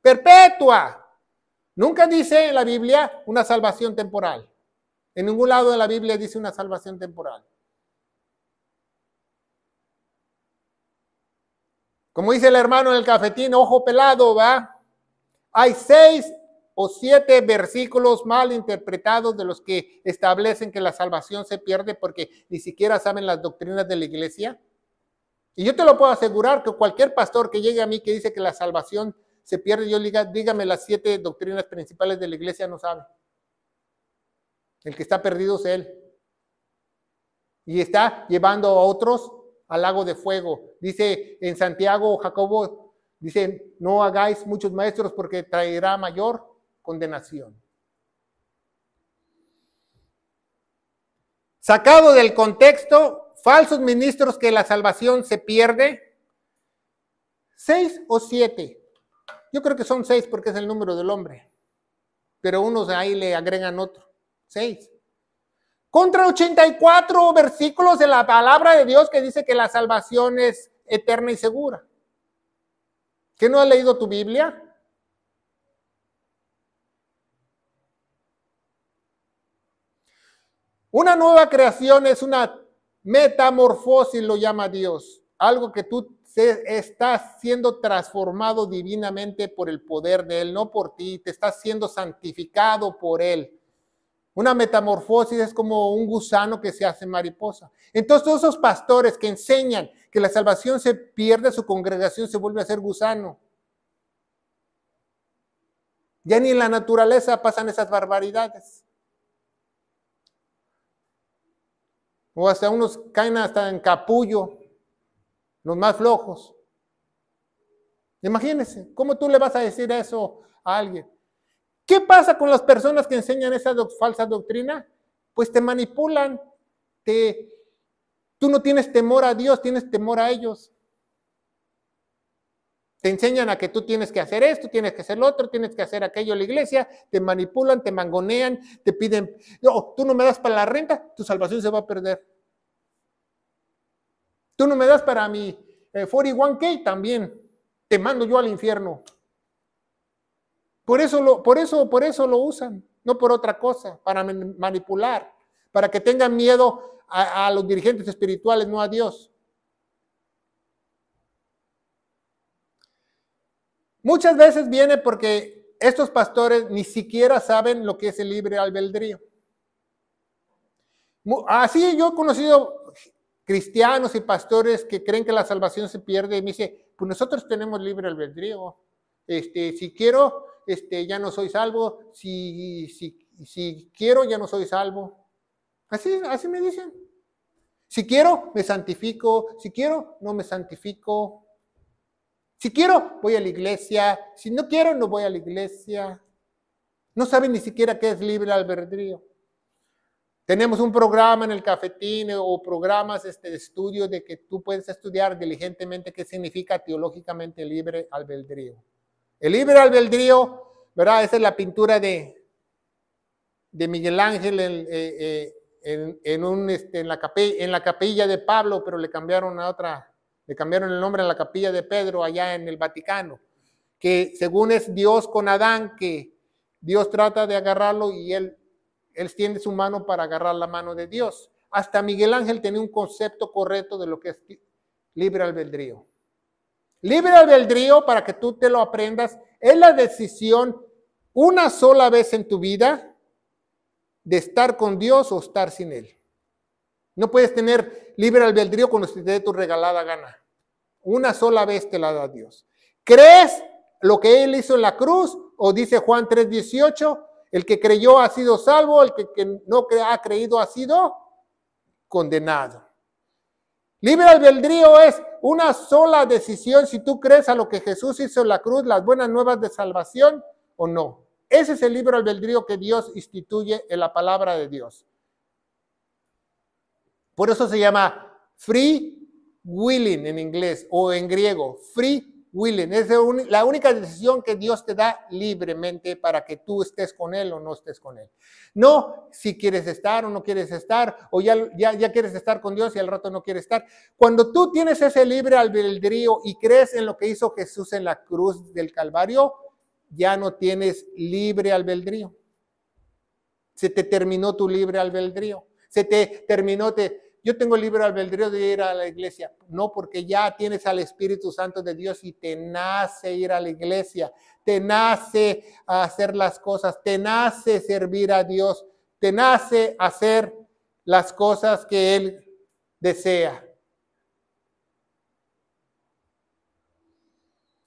perpetua. Nunca dice en la Biblia una salvación temporal. En ningún lado de la Biblia dice una salvación temporal. Como dice el hermano en el cafetín, ojo pelado, va. Hay seis o siete versículos mal interpretados de los que establecen que la salvación se pierde porque ni siquiera saben las doctrinas de la iglesia. Y yo te lo puedo asegurar que cualquier pastor que llegue a mí que dice que la salvación se pierde, yo le diga, dígame las siete doctrinas principales de la iglesia, no sabe. El que está perdido es él. Y está llevando a otros al lago de fuego. Dice en Santiago, Jacobo, dice, no hagáis muchos maestros porque traerá mayor condenación. Sacado del contexto, falsos ministros que la salvación se pierde? ¿Seis o siete? Yo creo que son seis porque es el número del hombre. Pero unos ahí le agregan otro. Seis. Contra 84 versículos de la palabra de Dios que dice que la salvación es eterna y segura. ¿Que no has leído tu Biblia? Una nueva creación es una Metamorfosis lo llama Dios, algo que tú estás siendo transformado divinamente por el poder de Él, no por ti, te estás siendo santificado por Él. Una metamorfosis es como un gusano que se hace mariposa. Entonces todos esos pastores que enseñan que la salvación se pierde, su congregación se vuelve a ser gusano. Ya ni en la naturaleza pasan esas barbaridades. O hasta unos caen hasta en capullo, los más flojos. Imagínense, ¿cómo tú le vas a decir eso a alguien? ¿Qué pasa con las personas que enseñan esa falsa doctrina? Pues te manipulan, te, tú no tienes temor a Dios, tienes temor a ellos. Te enseñan a que tú tienes que hacer esto, tienes que hacer lo otro, tienes que hacer aquello en la iglesia, te manipulan, te mangonean, te piden, no, tú no me das para la renta, tu salvación se va a perder. Tú no me das para mi 41K eh, también, te mando yo al infierno. Por eso, lo, por, eso, por eso lo usan, no por otra cosa, para manipular, para que tengan miedo a los dirigentes espirituales, no a Dios. Muchas veces viene porque estos pastores ni siquiera saben lo que es el libre albedrío. Así yo he conocido cristianos y pastores que creen que la salvación se pierde y me dice, pues nosotros tenemos libre albedrío. Este, si quiero, este, ya no soy salvo. Si, si, si quiero, ya no soy salvo. Así, así me dicen. Si quiero, me santifico. Si quiero, no me santifico. Si quiero, voy a la iglesia. Si no quiero, no voy a la iglesia. No saben ni siquiera qué es libre albedrío. Tenemos un programa en el cafetín eh, o programas este, de estudio de que tú puedes estudiar diligentemente qué significa teológicamente libre albedrío. El libre albedrío, ¿verdad? Esa es la pintura de, de Miguel Ángel en, eh, eh, en, un, este, en, la en la capilla de Pablo, pero le cambiaron a otra le cambiaron el nombre a la capilla de Pedro allá en el Vaticano, que según es Dios con Adán, que Dios trata de agarrarlo y él, extiende su mano para agarrar la mano de Dios. Hasta Miguel Ángel tenía un concepto correcto de lo que es libre albedrío. Libre albedrío, para que tú te lo aprendas, es la decisión una sola vez en tu vida de estar con Dios o estar sin Él. No puedes tener libre albedrío cuando se te dé tu regalada gana. Una sola vez te la da Dios. ¿Crees lo que Él hizo en la cruz? O dice Juan 3:18, el que creyó ha sido salvo, el que, que no ha creído ha sido condenado. Libre albedrío es una sola decisión si tú crees a lo que Jesús hizo en la cruz, las buenas nuevas de salvación o no. Ese es el libre albedrío que Dios instituye en la palabra de Dios. Por eso se llama free willing en inglés o en griego, free willing. Es la única decisión que Dios te da libremente para que tú estés con Él o no estés con Él. No si quieres estar o no quieres estar, o ya, ya, quieres estar con Dios y al rato no quieres estar. Cuando tú tienes ese libre albedrío y crees en lo que hizo Jesús en la cruz del Calvario, ya no tienes libre albedrío. Se te terminó tu libre albedrío. Se te terminó, te, yo tengo libre albedrío de ir a la iglesia. No, porque ya tienes al Espíritu Santo de Dios y te nace ir a la iglesia, te nace hacer las cosas, te nace servir a Dios, te nace hacer las cosas que Él desea.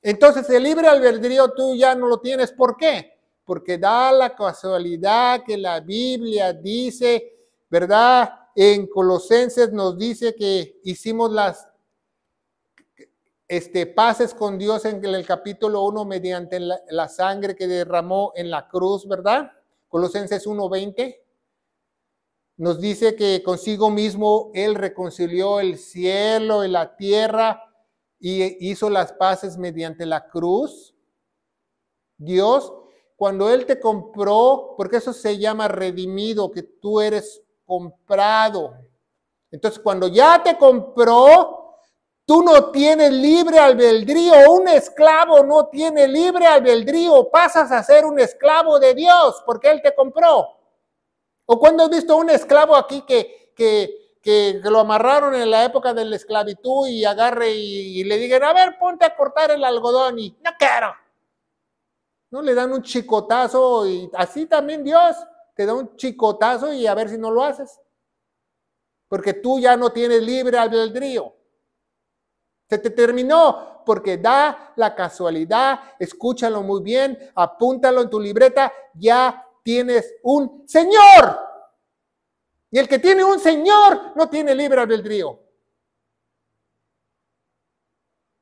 Entonces el libre albedrío tú ya no lo tienes. ¿Por qué? Porque da la casualidad que la Biblia dice, ¿verdad? en Colosenses nos dice que hicimos las este, paces con Dios en el capítulo 1 mediante la, sangre que derramó en la cruz, ¿verdad? Colosenses 1:20 nos dice que consigo mismo Él reconcilió el cielo y la tierra y hizo las paces mediante la cruz. Dios, cuando Él te compró, porque eso se llama redimido, que tú eres comprado. Entonces, cuando ya te compró, tú no tienes libre albedrío. Un esclavo no tiene libre albedrío. Pasas a ser un esclavo de Dios porque Él te compró. ¿O cuando has visto un esclavo aquí que, que, que lo amarraron en la época de la esclavitud y agarre y, y le digan, a ver, ponte a cortar el algodón y no quiero? ¿no? Le dan un chicotazo y así también Dios te da un chicotazo y a ver si no lo haces. Porque tú ya no tienes libre albedrío. Se te terminó porque da la casualidad, escúchalo muy bien, apúntalo en tu libreta, ya tienes un Señor. Y el que tiene un Señor no tiene libre albedrío.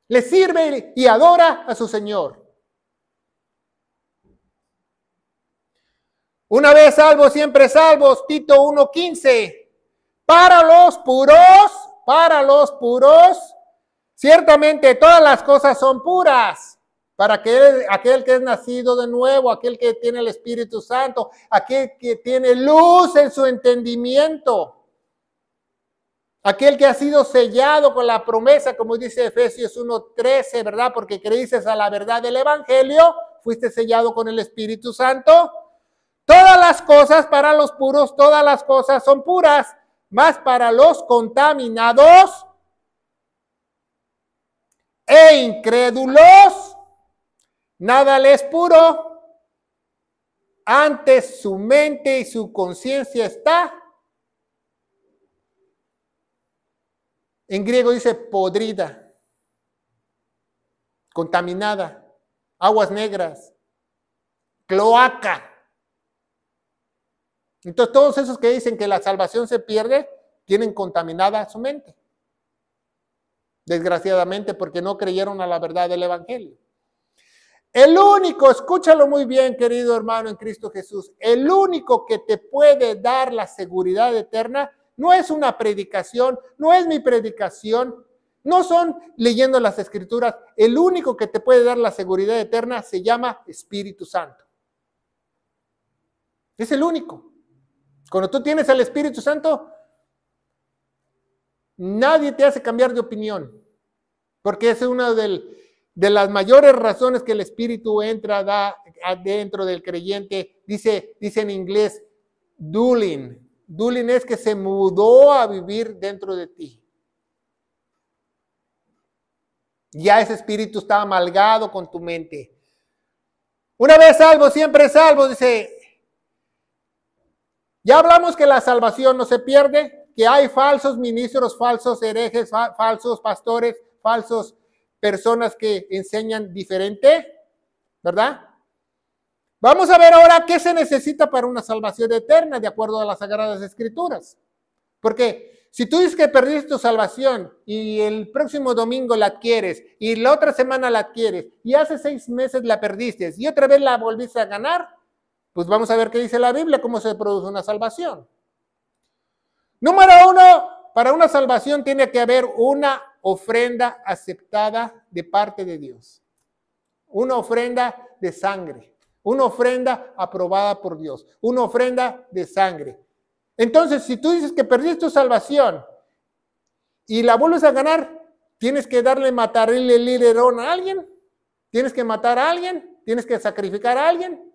Le sirve y adora a su Señor. Una vez salvo siempre salvos. Tito 1.15. Para los puros, para los puros, ciertamente todas las cosas son puras. Para aquel, aquel que es nacido de nuevo, aquel que tiene el Espíritu Santo, aquel que tiene luz en su entendimiento. Aquel que ha sido sellado con la promesa, como dice Efesios 1.13, ¿verdad? Porque creíces a la verdad del Evangelio, fuiste sellado con el Espíritu Santo. Todas las cosas para los puros, todas las cosas son puras, Más para los contaminados e incrédulos, nada les puro. Antes su mente y su conciencia está. En griego dice podrida, contaminada, aguas negras, cloaca. Entonces todos esos que dicen que la salvación se pierde, tienen contaminada su mente. Desgraciadamente porque no creyeron a la verdad del Evangelio. El único, escúchalo muy bien querido hermano en Cristo Jesús, el único que te puede dar la seguridad eterna no es una predicación, no es mi predicación, no son leyendo las escrituras. El único que te puede dar la seguridad eterna se llama Espíritu Santo. Es el único. Cuando tú tienes al Espíritu Santo, nadie te hace cambiar de opinión, porque es una de las mayores razones que el Espíritu entra da, adentro del creyente. Dice, dice en inglés, dueling. Dueling es que se mudó a vivir dentro de ti. Ya ese espíritu está amalgado con tu mente. Una vez salvo, siempre salvo, dice ya hablamos que la salvación no se pierde, que hay falsos ministros, falsos herejes, falsos pastores, falsos personas que enseñan diferente, ¿verdad? Vamos a ver ahora qué se necesita para una salvación eterna de acuerdo a las Sagradas Escrituras. Porque si tú dices que perdiste tu salvación y el próximo domingo la adquieres y la otra semana la adquieres y hace seis meses la perdiste y otra vez la volviste a ganar, pues vamos a ver qué dice la Biblia, cómo se produce una salvación. Número uno, para una salvación tiene que haber una ofrenda aceptada de parte de Dios. Una ofrenda de sangre. Una ofrenda aprobada por Dios. Una ofrenda de sangre. Entonces, si tú dices que perdiste tu salvación y la vuelves a ganar, tienes que darle matarle el liderón a alguien. Tienes que matar a alguien. Tienes que sacrificar a alguien.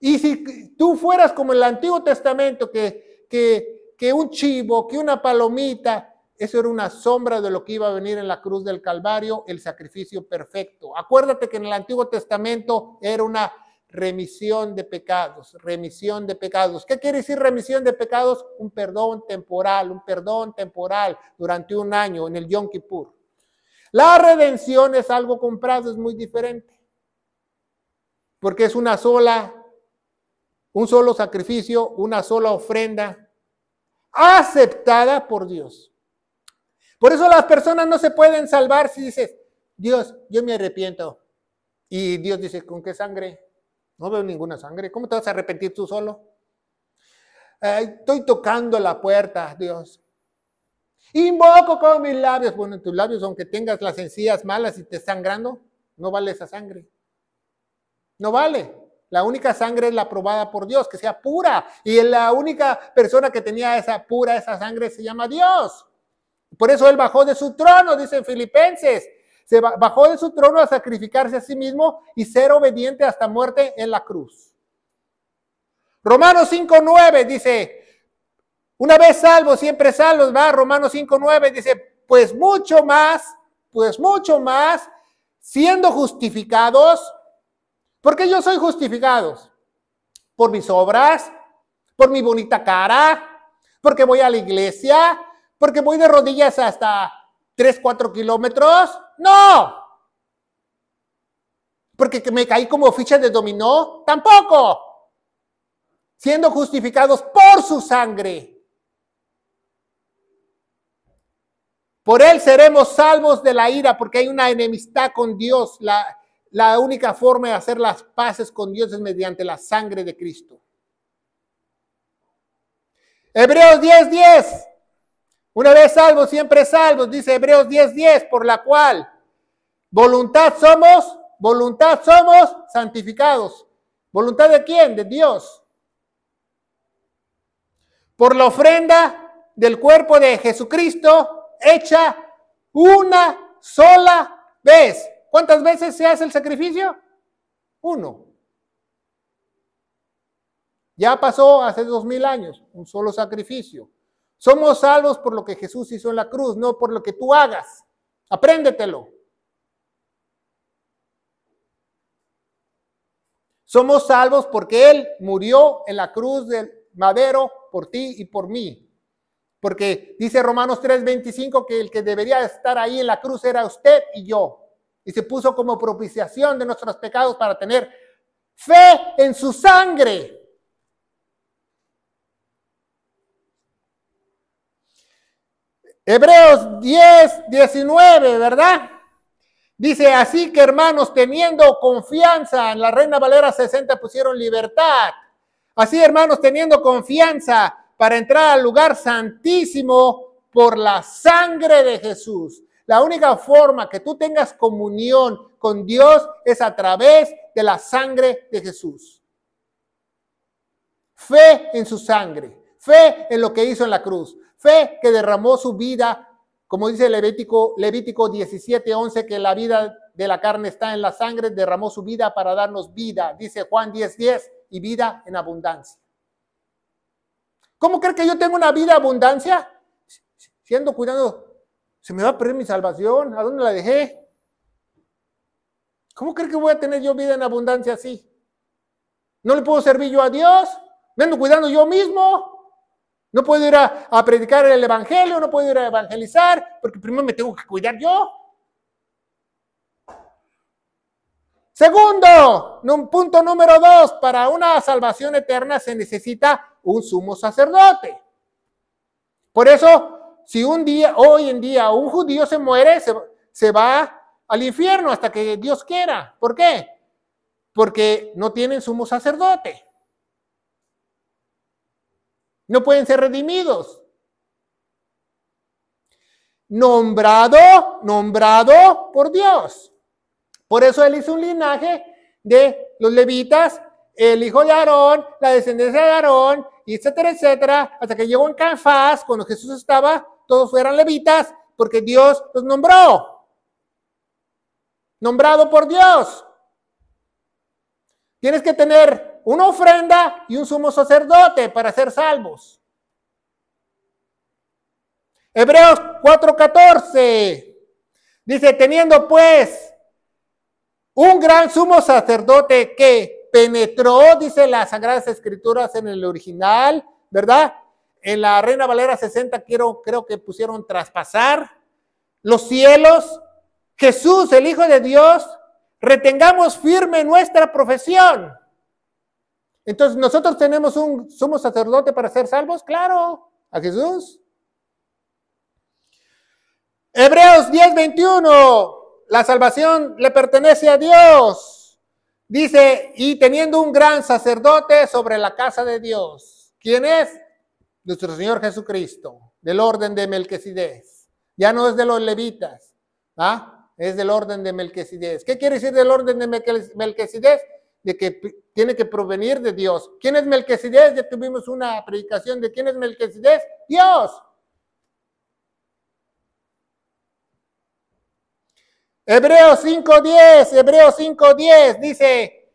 Y si tú fueras como el Antiguo Testamento, que, que, que un chivo, que una palomita, eso era una sombra de lo que iba a venir en la cruz del Calvario, el sacrificio perfecto. Acuérdate que en el Antiguo Testamento era una remisión de pecados, remisión de pecados. ¿Qué quiere decir remisión de pecados? Un perdón temporal, un perdón temporal durante un año en el Yom Kippur. La redención es algo comprado, es muy diferente, porque es una sola un solo sacrificio, una sola ofrenda aceptada por Dios. Por eso las personas no se pueden salvar si dices, Dios, yo me arrepiento. Y Dios dice, ¿con qué sangre? No veo ninguna sangre. ¿Cómo te vas a arrepentir tú solo? estoy tocando la puerta, Dios. Invoco con mis labios. Bueno, tus labios, aunque tengas las encías malas y te sangrando, no vale esa sangre. No vale. La única sangre es la aprobada por Dios, que sea pura. Y la única persona que tenía esa pura, esa sangre, se llama Dios. Por eso Él bajó de su trono, dicen Filipenses. Se bajó de su trono a sacrificarse a sí mismo y ser obediente hasta muerte en la cruz. Romanos 5.9 dice, una vez salvos, siempre salvos, va. Romanos 5.9 dice, pues mucho más, pues mucho más, siendo justificados porque yo soy justificado por mis obras, por mi bonita cara, porque voy a la iglesia, porque voy de rodillas hasta 3, 4 kilómetros. No. Porque me caí como ficha de dominó. Tampoco. Siendo justificados por su sangre. Por él seremos salvos de la ira, porque hay una enemistad con Dios. La, la única forma de hacer las paces con Dios es mediante la sangre de Cristo. Hebreos 10:10. 10. Una vez salvos, siempre salvos, dice Hebreos 10:10, 10, por la cual voluntad somos, voluntad somos santificados. ¿Voluntad de quién? De Dios. Por la ofrenda del cuerpo de Jesucristo hecha una sola vez ¿Cuántas veces se hace el sacrificio? Uno. Ya pasó hace dos mil años, un solo sacrificio. Somos salvos por lo que Jesús hizo en la cruz, no por lo que tú hagas. Apréndetelo. Somos salvos porque Él murió en la cruz del madero por ti y por mí. Porque dice Romanos 3:25 que el que debería estar ahí en la cruz era usted y yo y se puso como propiciación de nuestros pecados para tener fe en su sangre. Hebreos 10, 19, ¿verdad? Dice, así que hermanos, teniendo confianza en la Reina Valera 60 pusieron libertad. Así hermanos, teniendo confianza para entrar al lugar santísimo por la sangre de Jesús la única forma que tú tengas comunión con Dios es a través de la sangre de Jesús. Fe en su sangre, fe en lo que hizo en la cruz, fe que derramó su vida, como dice Levítico, Levítico 17, 11, que la vida de la carne está en la sangre, derramó su vida para darnos vida, dice Juan 10, 10, y vida en abundancia. ¿Cómo cree que yo tengo una vida abundancia? Siendo cuidado se me va a perder mi salvación. ¿A dónde la dejé? ¿Cómo cree que voy a tener yo vida en abundancia así? ¿No le puedo servir yo a Dios? ¿Me ando cuidando yo mismo? No puedo ir a, a, predicar el Evangelio, no puedo ir a evangelizar, porque primero me tengo que cuidar yo. Segundo, punto número dos, para una salvación eterna se necesita un sumo sacerdote. Por eso si un día, hoy en día, un judío se muere, se, va al infierno hasta que Dios quiera. ¿Por qué? Porque no tienen sumo sacerdote. No pueden ser redimidos. Nombrado, nombrado por Dios. Por eso él hizo un linaje de los levitas, el hijo de Aarón, la descendencia de Aarón, etcétera, etcétera, hasta que llegó en Canfás, cuando Jesús estaba todos fueran levitas porque Dios los nombró. Nombrado por Dios. Tienes que tener una ofrenda y un sumo sacerdote para ser salvos. Hebreos 4:14 dice, teniendo pues un gran sumo sacerdote que penetró, dice las Sagradas Escrituras en el original, ¿verdad? en la Reina Valera 60 quiero, creo que pusieron traspasar los cielos. Jesús, el Hijo de Dios, retengamos firme nuestra profesión. Entonces, ¿nosotros tenemos un sumo sacerdote para ser salvos? Claro, a Jesús. Hebreos 10:21, la salvación le pertenece a Dios. Dice, y teniendo un gran sacerdote sobre la casa de Dios. ¿Quién es? nuestro Señor Jesucristo, del orden de Melquisedec. Ya no es de los levitas, ¿ah? es del orden de Melquisedec. ¿Qué quiere decir del orden de Melquisedec? De que tiene que provenir de Dios. ¿Quién es Melquisedec? Ya tuvimos una predicación de quién es Melquisedec. Dios. Hebreos 5.10, Hebreos 5.10 dice,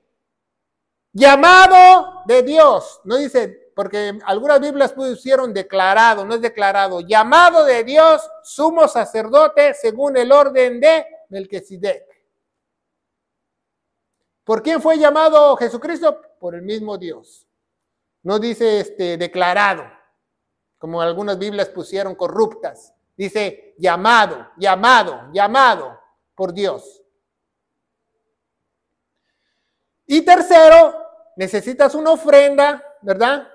llamado de Dios, no dice porque algunas Biblias pusieron declarado, no es declarado, llamado de Dios, sumo sacerdote según el orden de Melquisedec. ¿Por quién fue llamado Jesucristo? Por el mismo Dios. No dice este declarado, como algunas Biblias pusieron corruptas. Dice llamado, llamado, llamado por Dios. Y tercero, necesitas una ofrenda, ¿verdad?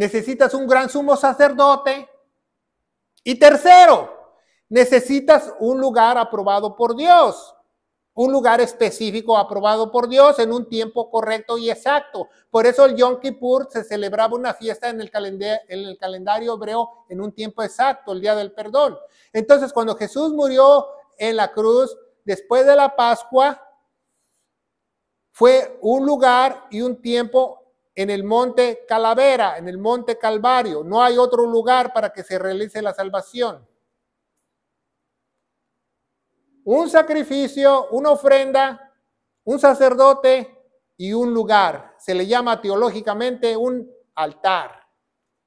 necesitas un gran sumo sacerdote. Y tercero, necesitas un lugar aprobado por Dios, un lugar específico aprobado por Dios en un tiempo correcto y exacto. Por eso el Yom Kippur se celebraba una fiesta en el, calendario, en el calendario hebreo en un tiempo exacto, el día del perdón. Entonces, cuando Jesús murió en la cruz, después de la Pascua, fue un lugar y un tiempo en el monte Calavera, en el monte Calvario. No hay otro lugar para que se realice la salvación. Un sacrificio, una ofrenda, un sacerdote y un lugar. Se le llama teológicamente un altar.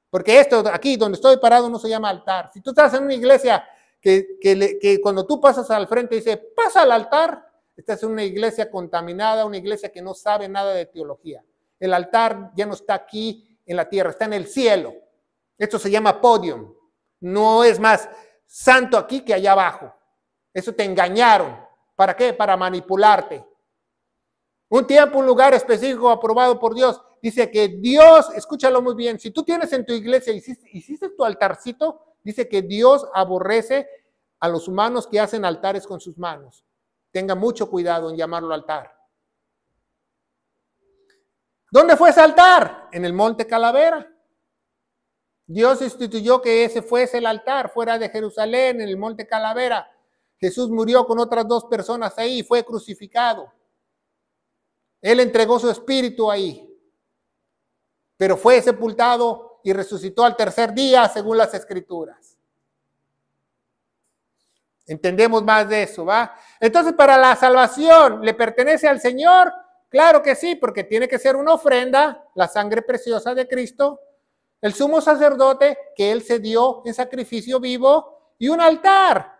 Porque esto aquí donde estoy parado no se llama altar. Si tú estás en una iglesia que, cuando tú pasas al frente y dice, pasa al altar, estás en una iglesia contaminada, una iglesia que no sabe nada de teología. El altar ya no está aquí en la tierra, está en el cielo. Esto se llama podium. No es más santo aquí que allá abajo. Eso te engañaron. ¿Para qué? Para manipularte. Un tiempo, un lugar específico aprobado por Dios. Dice que Dios, escúchalo muy bien, si tú tienes en tu iglesia, hiciste, hiciste tu altarcito, dice que Dios aborrece a los humanos que hacen altares con sus manos. Tenga mucho cuidado en llamarlo altar. ¿Dónde fue ese altar? En el monte Calavera. Dios instituyó que ese fuese el altar fuera de Jerusalén, en el monte Calavera. Jesús murió con otras dos personas ahí y fue crucificado. Él entregó su espíritu ahí, pero fue sepultado y resucitó al tercer día según las escrituras. Entendemos más de eso, ¿va? Entonces, para la salvación le pertenece al Señor Claro que sí, porque tiene que ser una ofrenda, la sangre preciosa de Cristo, el sumo sacerdote que él se dio en sacrificio vivo y un altar,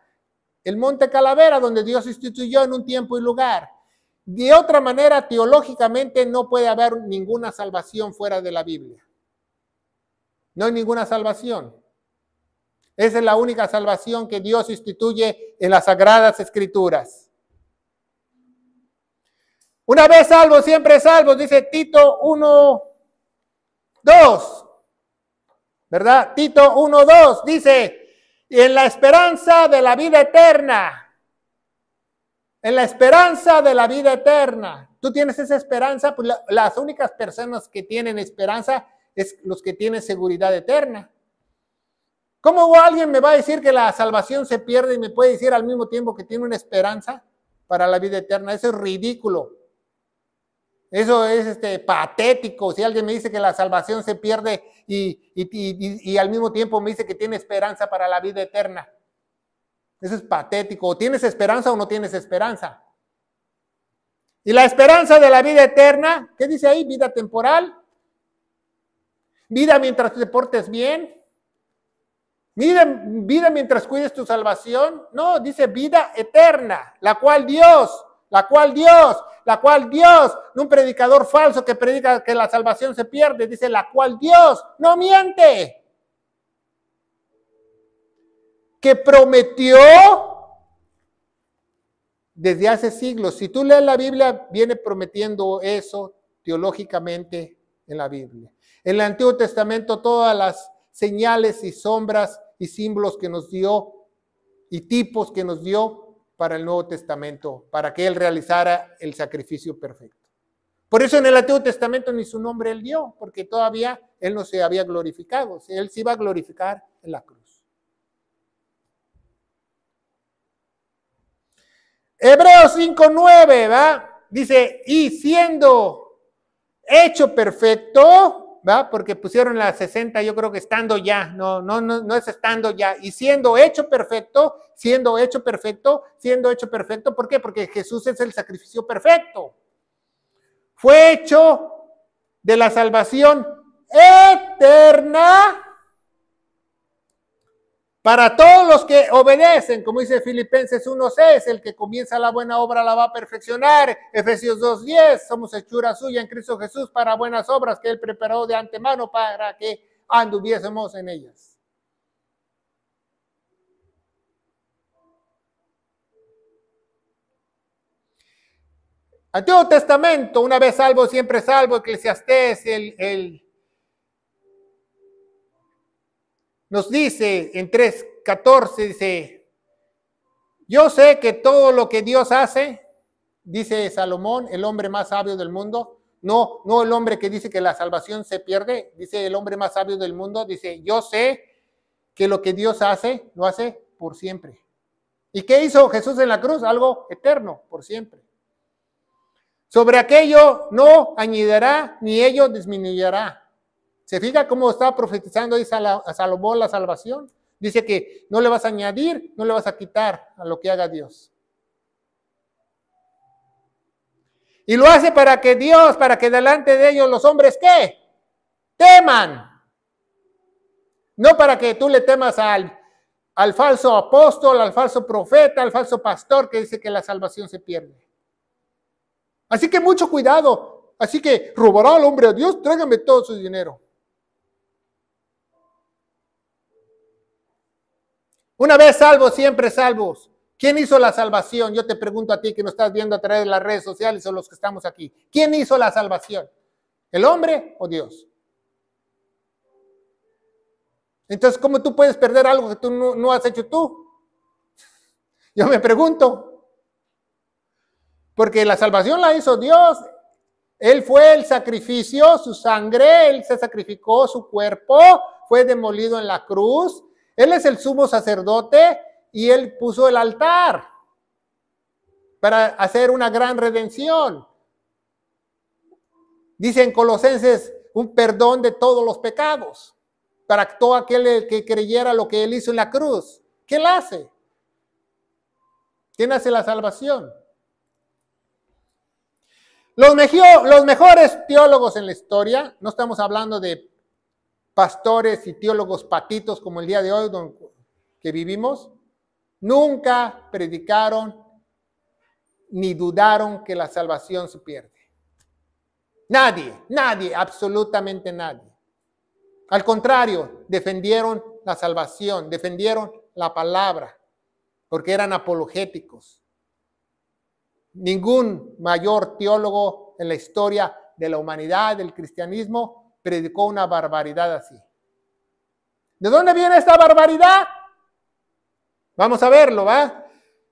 el monte Calavera, donde Dios instituyó en un tiempo y lugar. De otra manera, teológicamente no puede haber ninguna salvación fuera de la Biblia. No hay ninguna salvación. Esa es la única salvación que Dios instituye en las sagradas escrituras. Una vez salvo, siempre salvo, dice Tito 1, 2. ¿Verdad? Tito 1, 2 dice, y en la esperanza de la vida eterna. En la esperanza de la vida eterna. Tú tienes esa esperanza, pues las únicas personas que tienen esperanza es los que tienen seguridad eterna. ¿Cómo alguien me va a decir que la salvación se pierde y me puede decir al mismo tiempo que tiene una esperanza para la vida eterna? Eso es ridículo. Eso es este, patético. Si alguien me dice que la salvación se pierde y, al mismo tiempo me dice que tiene esperanza para la vida eterna. Eso es patético. O tienes esperanza o no tienes esperanza. Y la esperanza de la vida eterna, ¿qué dice ahí? Vida temporal. Vida mientras te portes bien. Vida, vida mientras cuides tu salvación. No, dice vida eterna, la cual Dios la cual Dios, la cual Dios, no un predicador falso que predica que la salvación se pierde, dice la cual Dios no miente, que prometió desde hace siglos. Si tú lees la Biblia, viene prometiendo eso teológicamente en la Biblia. En el Antiguo Testamento todas las señales y sombras y símbolos que nos dio y tipos que nos dio para el Nuevo Testamento, para que Él realizara el sacrificio perfecto. Por eso en el Antiguo Testamento ni su nombre Él dio, porque todavía Él no se había glorificado, Él se iba a glorificar en la cruz. Hebreos 5.9, ¿va? Dice, y siendo hecho perfecto, ¿va? Porque pusieron la 60, yo creo que estando ya, no, no, no, no es estando ya. Y siendo hecho perfecto, siendo hecho perfecto, siendo hecho perfecto, ¿por qué? Porque Jesús es el sacrificio perfecto. Fue hecho de la salvación eterna para todos los que obedecen, como dice Filipenses 1.6, el que comienza la buena obra la va a perfeccionar. Efesios 2.10, somos hechura suya en Cristo Jesús para buenas obras que Él preparó de antemano para que anduviésemos en ellas. Antiguo Testamento, una vez salvo, siempre salvo, Eclesiastés, el, el nos dice en 3.14, dice, yo sé que todo lo que Dios hace, dice Salomón, el hombre más sabio del mundo, no, no el hombre que dice que la salvación se pierde, dice el hombre más sabio del mundo, dice, yo sé que lo que Dios hace, lo hace por siempre. ¿Y qué hizo Jesús en la cruz? Algo eterno, por siempre. Sobre aquello no añadirá ni ello disminuirá. ¿Se fija cómo está profetizando ahí a Salomón la salvación? Dice que no le vas a añadir, no le vas a quitar a lo que haga Dios. Y lo hace para que Dios, para que delante de ellos los hombres, ¿qué? Teman. No para que tú le temas al, al falso apóstol, al falso profeta, al falso pastor que dice que la salvación se pierde. Así que mucho cuidado. Así que robará al hombre a Dios, tráigame todo su dinero. Una vez salvos, siempre salvos. ¿Quién hizo la salvación? Yo te pregunto a ti que nos estás viendo a través de las redes sociales o los que estamos aquí. ¿Quién hizo la salvación? ¿El hombre o Dios? Entonces, ¿cómo tú puedes perder algo que tú no, has hecho tú? Yo me pregunto. Porque la salvación la hizo Dios. Él fue el sacrificio, su sangre, Él se sacrificó, su cuerpo fue demolido en la cruz él es el sumo sacerdote y él puso el altar para hacer una gran redención. Dicen en Colosenses un perdón de todos los pecados para todo aquel que creyera lo que él hizo en la cruz. ¿Qué él hace? ¿Quién hace la salvación? los mejores teólogos en la historia, no estamos hablando de pastores y teólogos patitos como el día de hoy que vivimos, nunca predicaron ni dudaron que la salvación se pierde. Nadie, nadie, absolutamente nadie. Al contrario, defendieron la salvación, defendieron la palabra, porque eran apologéticos. Ningún mayor teólogo en la historia de la humanidad, del cristianismo, predicó una barbaridad así. ¿De dónde viene esta barbaridad? Vamos a verlo, ¿va?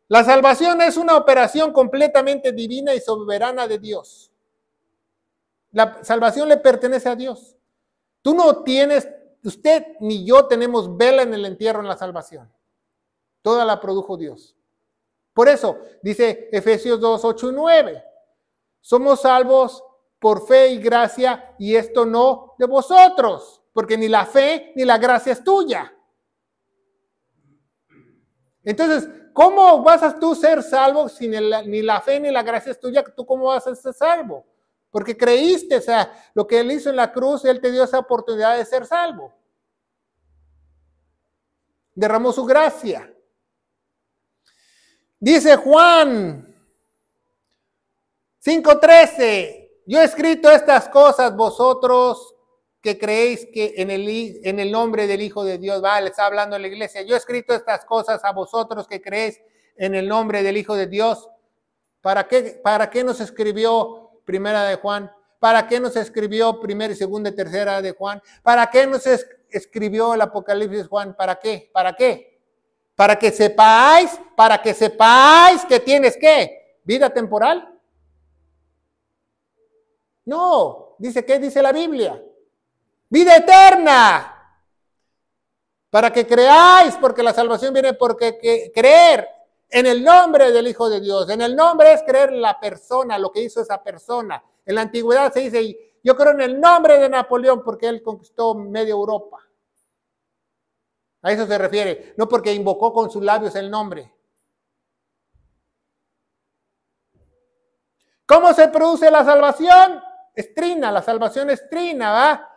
La salvación es una operación completamente divina y soberana de Dios. La salvación le pertenece a Dios. Tú no tienes, usted ni yo tenemos vela en el entierro en la salvación. Toda la produjo Dios. Por eso dice Efesios 2, 8 y 9. Somos salvos por fe y gracia, y esto no de vosotros, porque ni la fe ni la gracia es tuya. Entonces, ¿cómo vas a tú ser salvo sin ni la, la fe ni la gracia es tuya? ¿Tú cómo vas a ser salvo? Porque creíste, o sea, lo que Él hizo en la cruz, Él te dio esa oportunidad de ser salvo. Derramó su gracia. Dice Juan 5.13, yo he escrito estas cosas vosotros que creéis que en el, en el nombre del Hijo de Dios, va, le está hablando la iglesia, yo he escrito estas cosas a vosotros que creéis en el nombre del Hijo de Dios. ¿Para qué, para nos escribió Primera de Juan? ¿Para qué nos escribió Primera y Segunda y Tercera de Juan? ¿Para qué nos escribió el Apocalipsis Juan? ¿Para qué? ¿Para qué? Para que sepáis, para que sepáis que tienes qué? Vida temporal. No, dice, ¿qué dice la Biblia? Vida eterna. Para que creáis, porque la salvación viene porque creer en el nombre del Hijo de Dios. En el nombre es creer la persona, lo que hizo esa persona. En la antigüedad se dice, yo creo en el nombre de Napoleón porque él conquistó media Europa. A eso se refiere, no porque invocó con sus labios el nombre. ¿Cómo se produce la salvación? es trina, la salvación es trina, ¿va?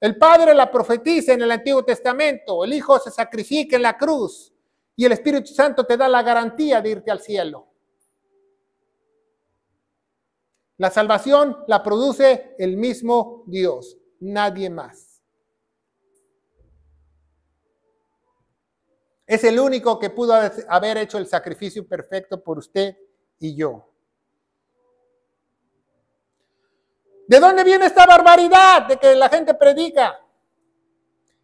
El Padre la profetiza en el Antiguo Testamento, el Hijo se sacrifica en la cruz y el Espíritu Santo te da la garantía de irte al cielo. La salvación la produce el mismo Dios, nadie más. Es el único que pudo haber hecho el sacrificio perfecto por usted y yo. ¿De dónde viene esta barbaridad de que la gente predica?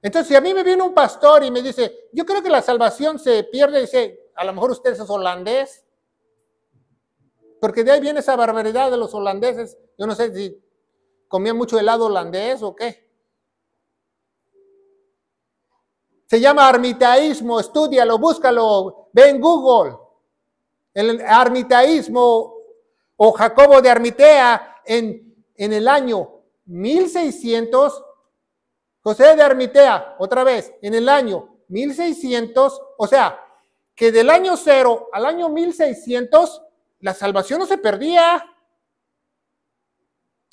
Entonces, si a mí me viene un pastor y me dice, yo creo que la salvación se pierde, dice, a lo mejor usted es holandés, porque de ahí viene esa barbaridad de los holandeses. Yo no sé si comía mucho helado holandés o qué. Se llama armitaísmo, estúdialo, búscalo, ve en Google. El armitaísmo o Jacobo de Armitea en en el año 1600, José de Armitea, otra vez, en el año 1600, o sea, que del año 0 al año 1600, la salvación no se perdía.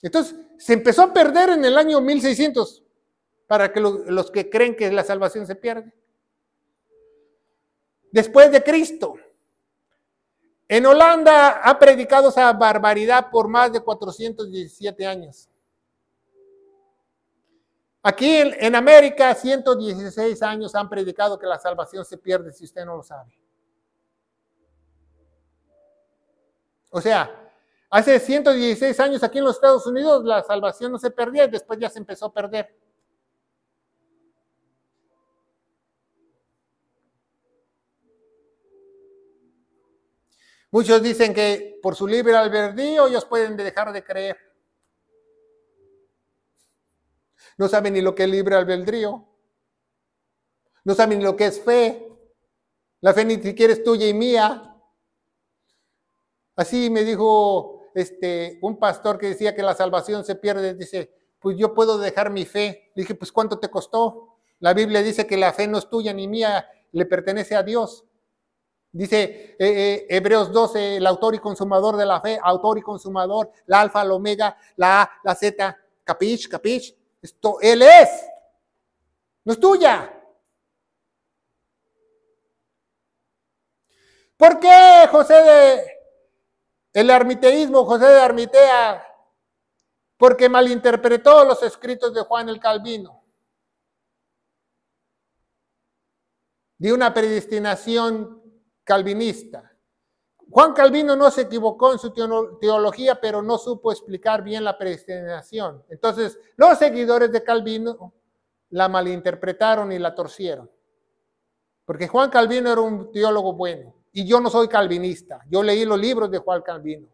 Entonces, se empezó a perder en el año 1600, para que los que creen que la salvación se pierde. Después de Cristo, en Holanda ha predicado esa barbaridad por más de 417 años. Aquí en, América, 116 años han predicado que la salvación se pierde si usted no lo sabe. O sea, hace 116 años aquí en los Estados Unidos la salvación no se perdía y después ya se empezó a perder. Muchos dicen que por su libre albedrío ellos pueden dejar de creer. No saben ni lo que es libre albedrío. No saben ni lo que es fe. La fe ni siquiera es tuya y mía. Así me dijo este, un pastor que decía que la salvación se pierde. Dice, pues yo puedo dejar mi fe. Le dije, pues ¿cuánto te costó? La Biblia dice que la fe no es tuya ni mía, le pertenece a Dios. Dice eh, eh, Hebreos 12, el autor y consumador de la fe, autor y consumador, la alfa, la omega, la A, la Z, capich, capich, Esto, Él es, no es tuya. ¿Por qué José de el armiteísmo, José de Armitea? Porque malinterpretó los escritos de Juan el Calvino. De una predestinación calvinista. Juan Calvino no se equivocó en su teología, pero no supo explicar bien la predestinación. Entonces, los seguidores de Calvino la malinterpretaron y la torcieron. Porque Juan Calvino era un teólogo bueno. Y yo no soy calvinista. Yo leí los libros de Juan Calvino.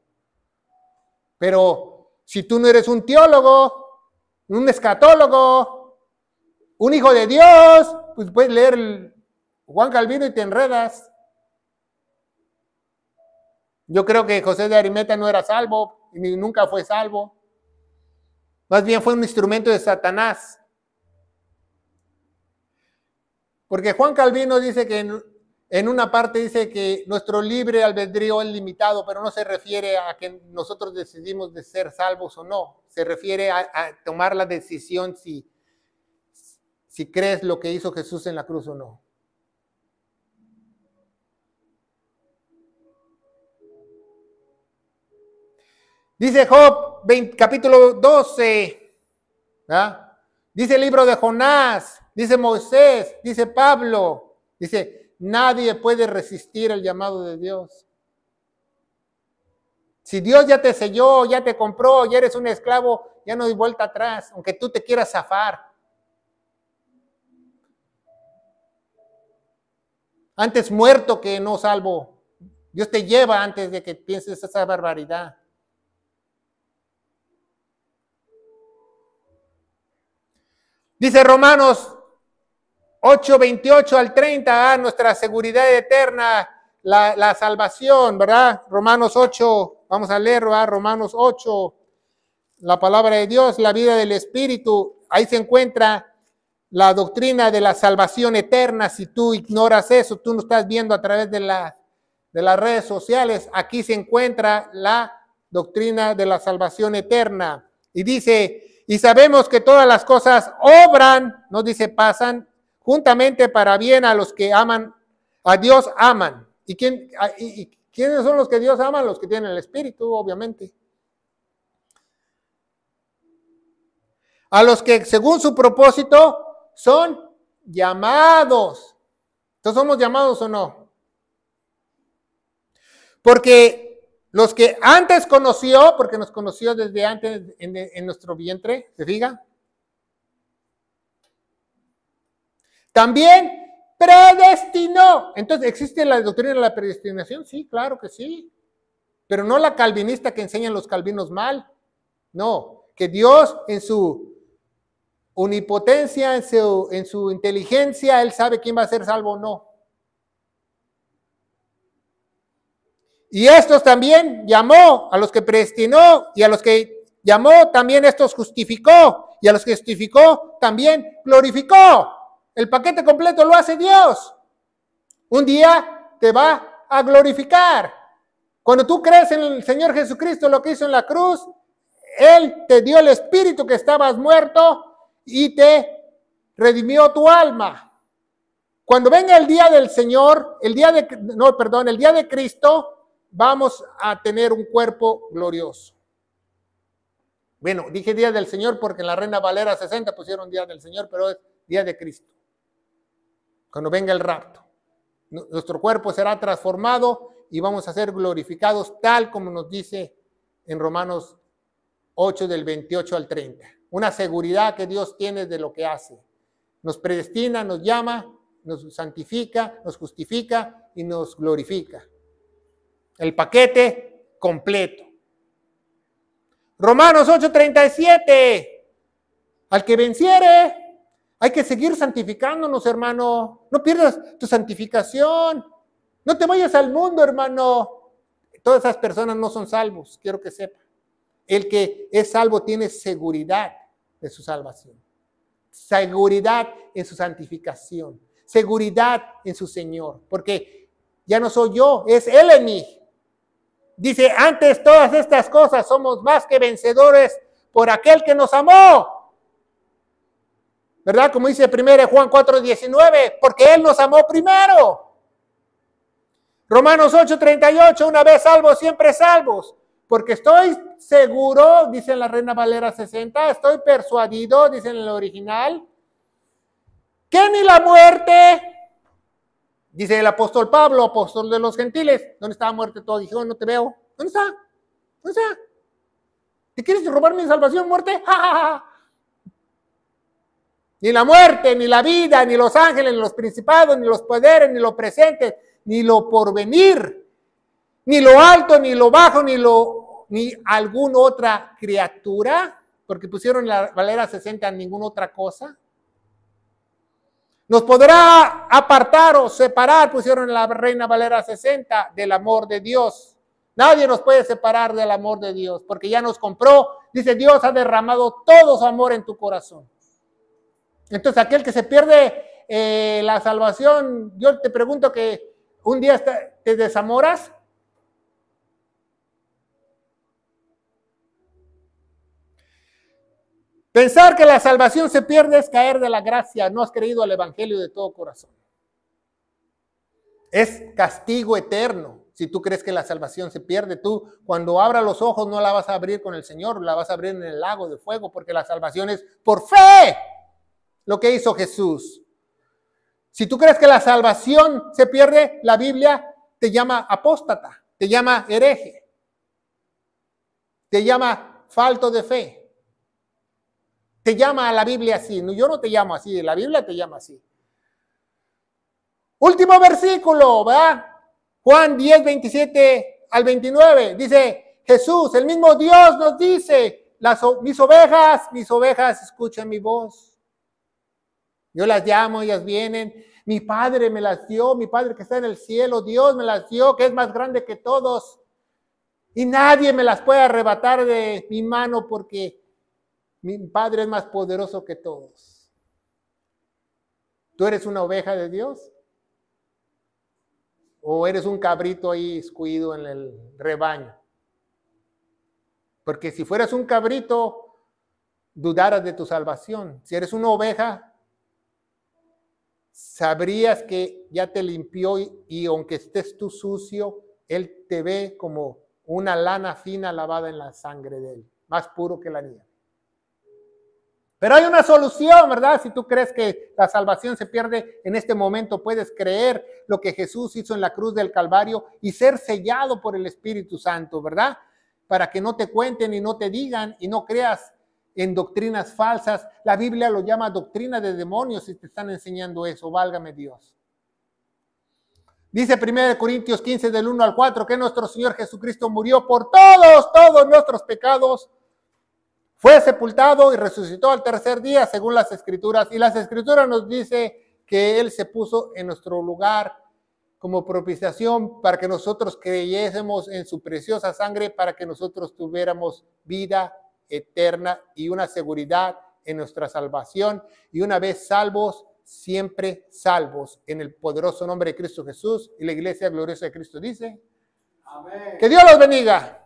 Pero si tú no eres un teólogo, un escatólogo, un hijo de Dios, pues puedes leer Juan Calvino y te enredas. Yo creo que José de Arimeta no era salvo, ni nunca fue salvo. Más bien fue un instrumento de Satanás. Porque Juan Calvino dice que en, una parte dice que nuestro libre albedrío es limitado, pero no se refiere a que nosotros decidimos de ser salvos o no. Se refiere a, tomar la decisión si, si crees lo que hizo Jesús en la cruz o no. Dice Job capítulo 12, dice el libro de Jonás, dice Moisés, dice Pablo, dice, nadie puede resistir el llamado de Dios. Si Dios ya te selló, ya te compró, ya eres un esclavo, ya no hay vuelta atrás, aunque tú te quieras zafar. Antes muerto que no salvo. Dios te lleva antes de que pienses esa barbaridad. Dice Romanos 8, 28 al 30, a ah, nuestra seguridad eterna, la, salvación, ¿verdad? Romanos 8, vamos a leer, Romanos 8, la palabra de Dios, la vida del Espíritu, ahí se encuentra la doctrina de la salvación eterna. Si tú ignoras eso, tú no estás viendo a través de, de las redes sociales, aquí se encuentra la doctrina de la salvación eterna. Y dice, y sabemos que todas las cosas obran, nos dice pasan, juntamente para bien a los que aman, a Dios aman. ¿Y, quién, y, quiénes son los que Dios ama? Los que tienen el Espíritu, obviamente. A los que según su propósito son llamados. Entonces somos llamados o no. Porque los que antes conoció, porque nos conoció desde antes en, nuestro vientre, ¿se diga? También predestinó. Entonces, ¿existe la doctrina de la predestinación? Sí, claro que sí. Pero no la calvinista que enseñan los calvinos mal. No, que Dios en su unipotencia, en su inteligencia, Él sabe quién va a ser salvo o no. Y estos también llamó, a los que predestinó y a los que llamó también estos justificó y a los que justificó también glorificó. El paquete completo lo hace Dios. Un día te va a glorificar. Cuando tú crees en el Señor Jesucristo, lo que hizo en la cruz, Él te dio el espíritu que estabas muerto y te redimió tu alma. Cuando venga el día del Señor, el día de, no, perdón, el día de Cristo, vamos a tener un cuerpo glorioso. Bueno, dije día del Señor porque en la Reina Valera 60 pusieron día del Señor, pero es día de Cristo. Cuando venga el rapto, nuestro cuerpo será transformado y vamos a ser glorificados tal como nos dice en Romanos 8 del 28 al 30. Una seguridad que Dios tiene de lo que hace. Nos predestina, nos llama, nos santifica, nos justifica y nos glorifica. El paquete completo. Romanos 8:37. Al que venciere, hay que seguir santificándonos, hermano. No pierdas tu santificación. No te vayas al mundo, hermano. Todas esas personas no son salvos, quiero que sepa. El que es salvo tiene seguridad de su salvación. Seguridad en su santificación. Seguridad en su Señor. Porque ya no soy yo, es Él en mí Dice, antes todas estas cosas somos más que vencedores por aquel que nos amó. ¿Verdad? Como dice Primero Juan 419 porque Él nos amó primero. Romanos 838 una vez salvos, siempre salvos. Porque estoy seguro, dice la Reina Valera 60, estoy persuadido, dice en el original, que ni la muerte, Dice el apóstol Pablo, apóstol de los gentiles, ¿dónde estaba muerte todo? Dijo, no te veo. ¿Dónde está? ¿Dónde está? ¿Te quieres robar mi salvación, muerte? (laughs) Ni la muerte, ni la vida, ni los ángeles, ni los principados, ni los poderes, ni lo presente, ni lo porvenir, ni lo alto, ni lo bajo, ni lo ni alguna otra criatura, porque pusieron la Valera 60 ninguna otra cosa. Nos podrá apartar o separar, pusieron la Reina Valera 60, del amor de Dios. Nadie nos puede separar del amor de Dios, porque ya nos compró. Dice, Dios ha derramado todo su amor en tu corazón. Entonces, aquel que se pierde eh, la salvación, yo te pregunto que un día te desamoras, Pensar que la salvación se pierde es caer de la gracia, no has creído al Evangelio de todo corazón. Es castigo eterno si tú crees que la salvación se pierde. Tú cuando abras los ojos no la vas a abrir con el Señor, la vas a abrir en el lago de fuego, porque la salvación es por fe, lo que hizo Jesús. Si tú crees que la salvación se pierde, la Biblia te llama apóstata, te llama hereje, te llama falto de fe te llama a la Biblia así. No, yo no te llamo así, la Biblia te llama así. Último versículo, va Juan 10, 27 al 29. Dice, Jesús, el mismo Dios nos dice, las, mis ovejas, mis ovejas escuchen mi voz. Yo las llamo, ellas vienen. Mi Padre me las dio, mi Padre que está en el cielo, Dios me las dio, que es más grande que todos. Y nadie me las puede arrebatar de mi mano porque mi Padre es más poderoso que todos. ¿Tú eres una oveja de Dios? ¿O eres un cabrito ahí escuido en el rebaño? Porque si fueras un cabrito, dudaras de tu salvación. Si eres una oveja, sabrías que ya te limpió y, aunque estés tú sucio, Él te ve como una lana fina lavada en la sangre de Él, más puro que la nieve. Pero hay una solución, ¿verdad? Si tú crees que la salvación se pierde en este momento, puedes creer lo que Jesús hizo en la cruz del Calvario y ser sellado por el Espíritu Santo, ¿verdad? Para que no te cuenten y no te digan y no creas en doctrinas falsas. La Biblia lo llama doctrina de demonios si te están enseñando eso, válgame Dios. Dice 1 Corintios 15 del 1 al 4 que nuestro Señor Jesucristo murió por todos, todos nuestros pecados fue sepultado y resucitó al tercer día según las escrituras. Y las escrituras nos dice que Él se puso en nuestro lugar como propiciación para que nosotros creyésemos en su preciosa sangre, para que nosotros tuviéramos vida eterna y una seguridad en nuestra salvación. Y una vez salvos, siempre salvos en el poderoso nombre de Cristo Jesús. Y la iglesia gloriosa de Cristo dice, Amén. que Dios los bendiga.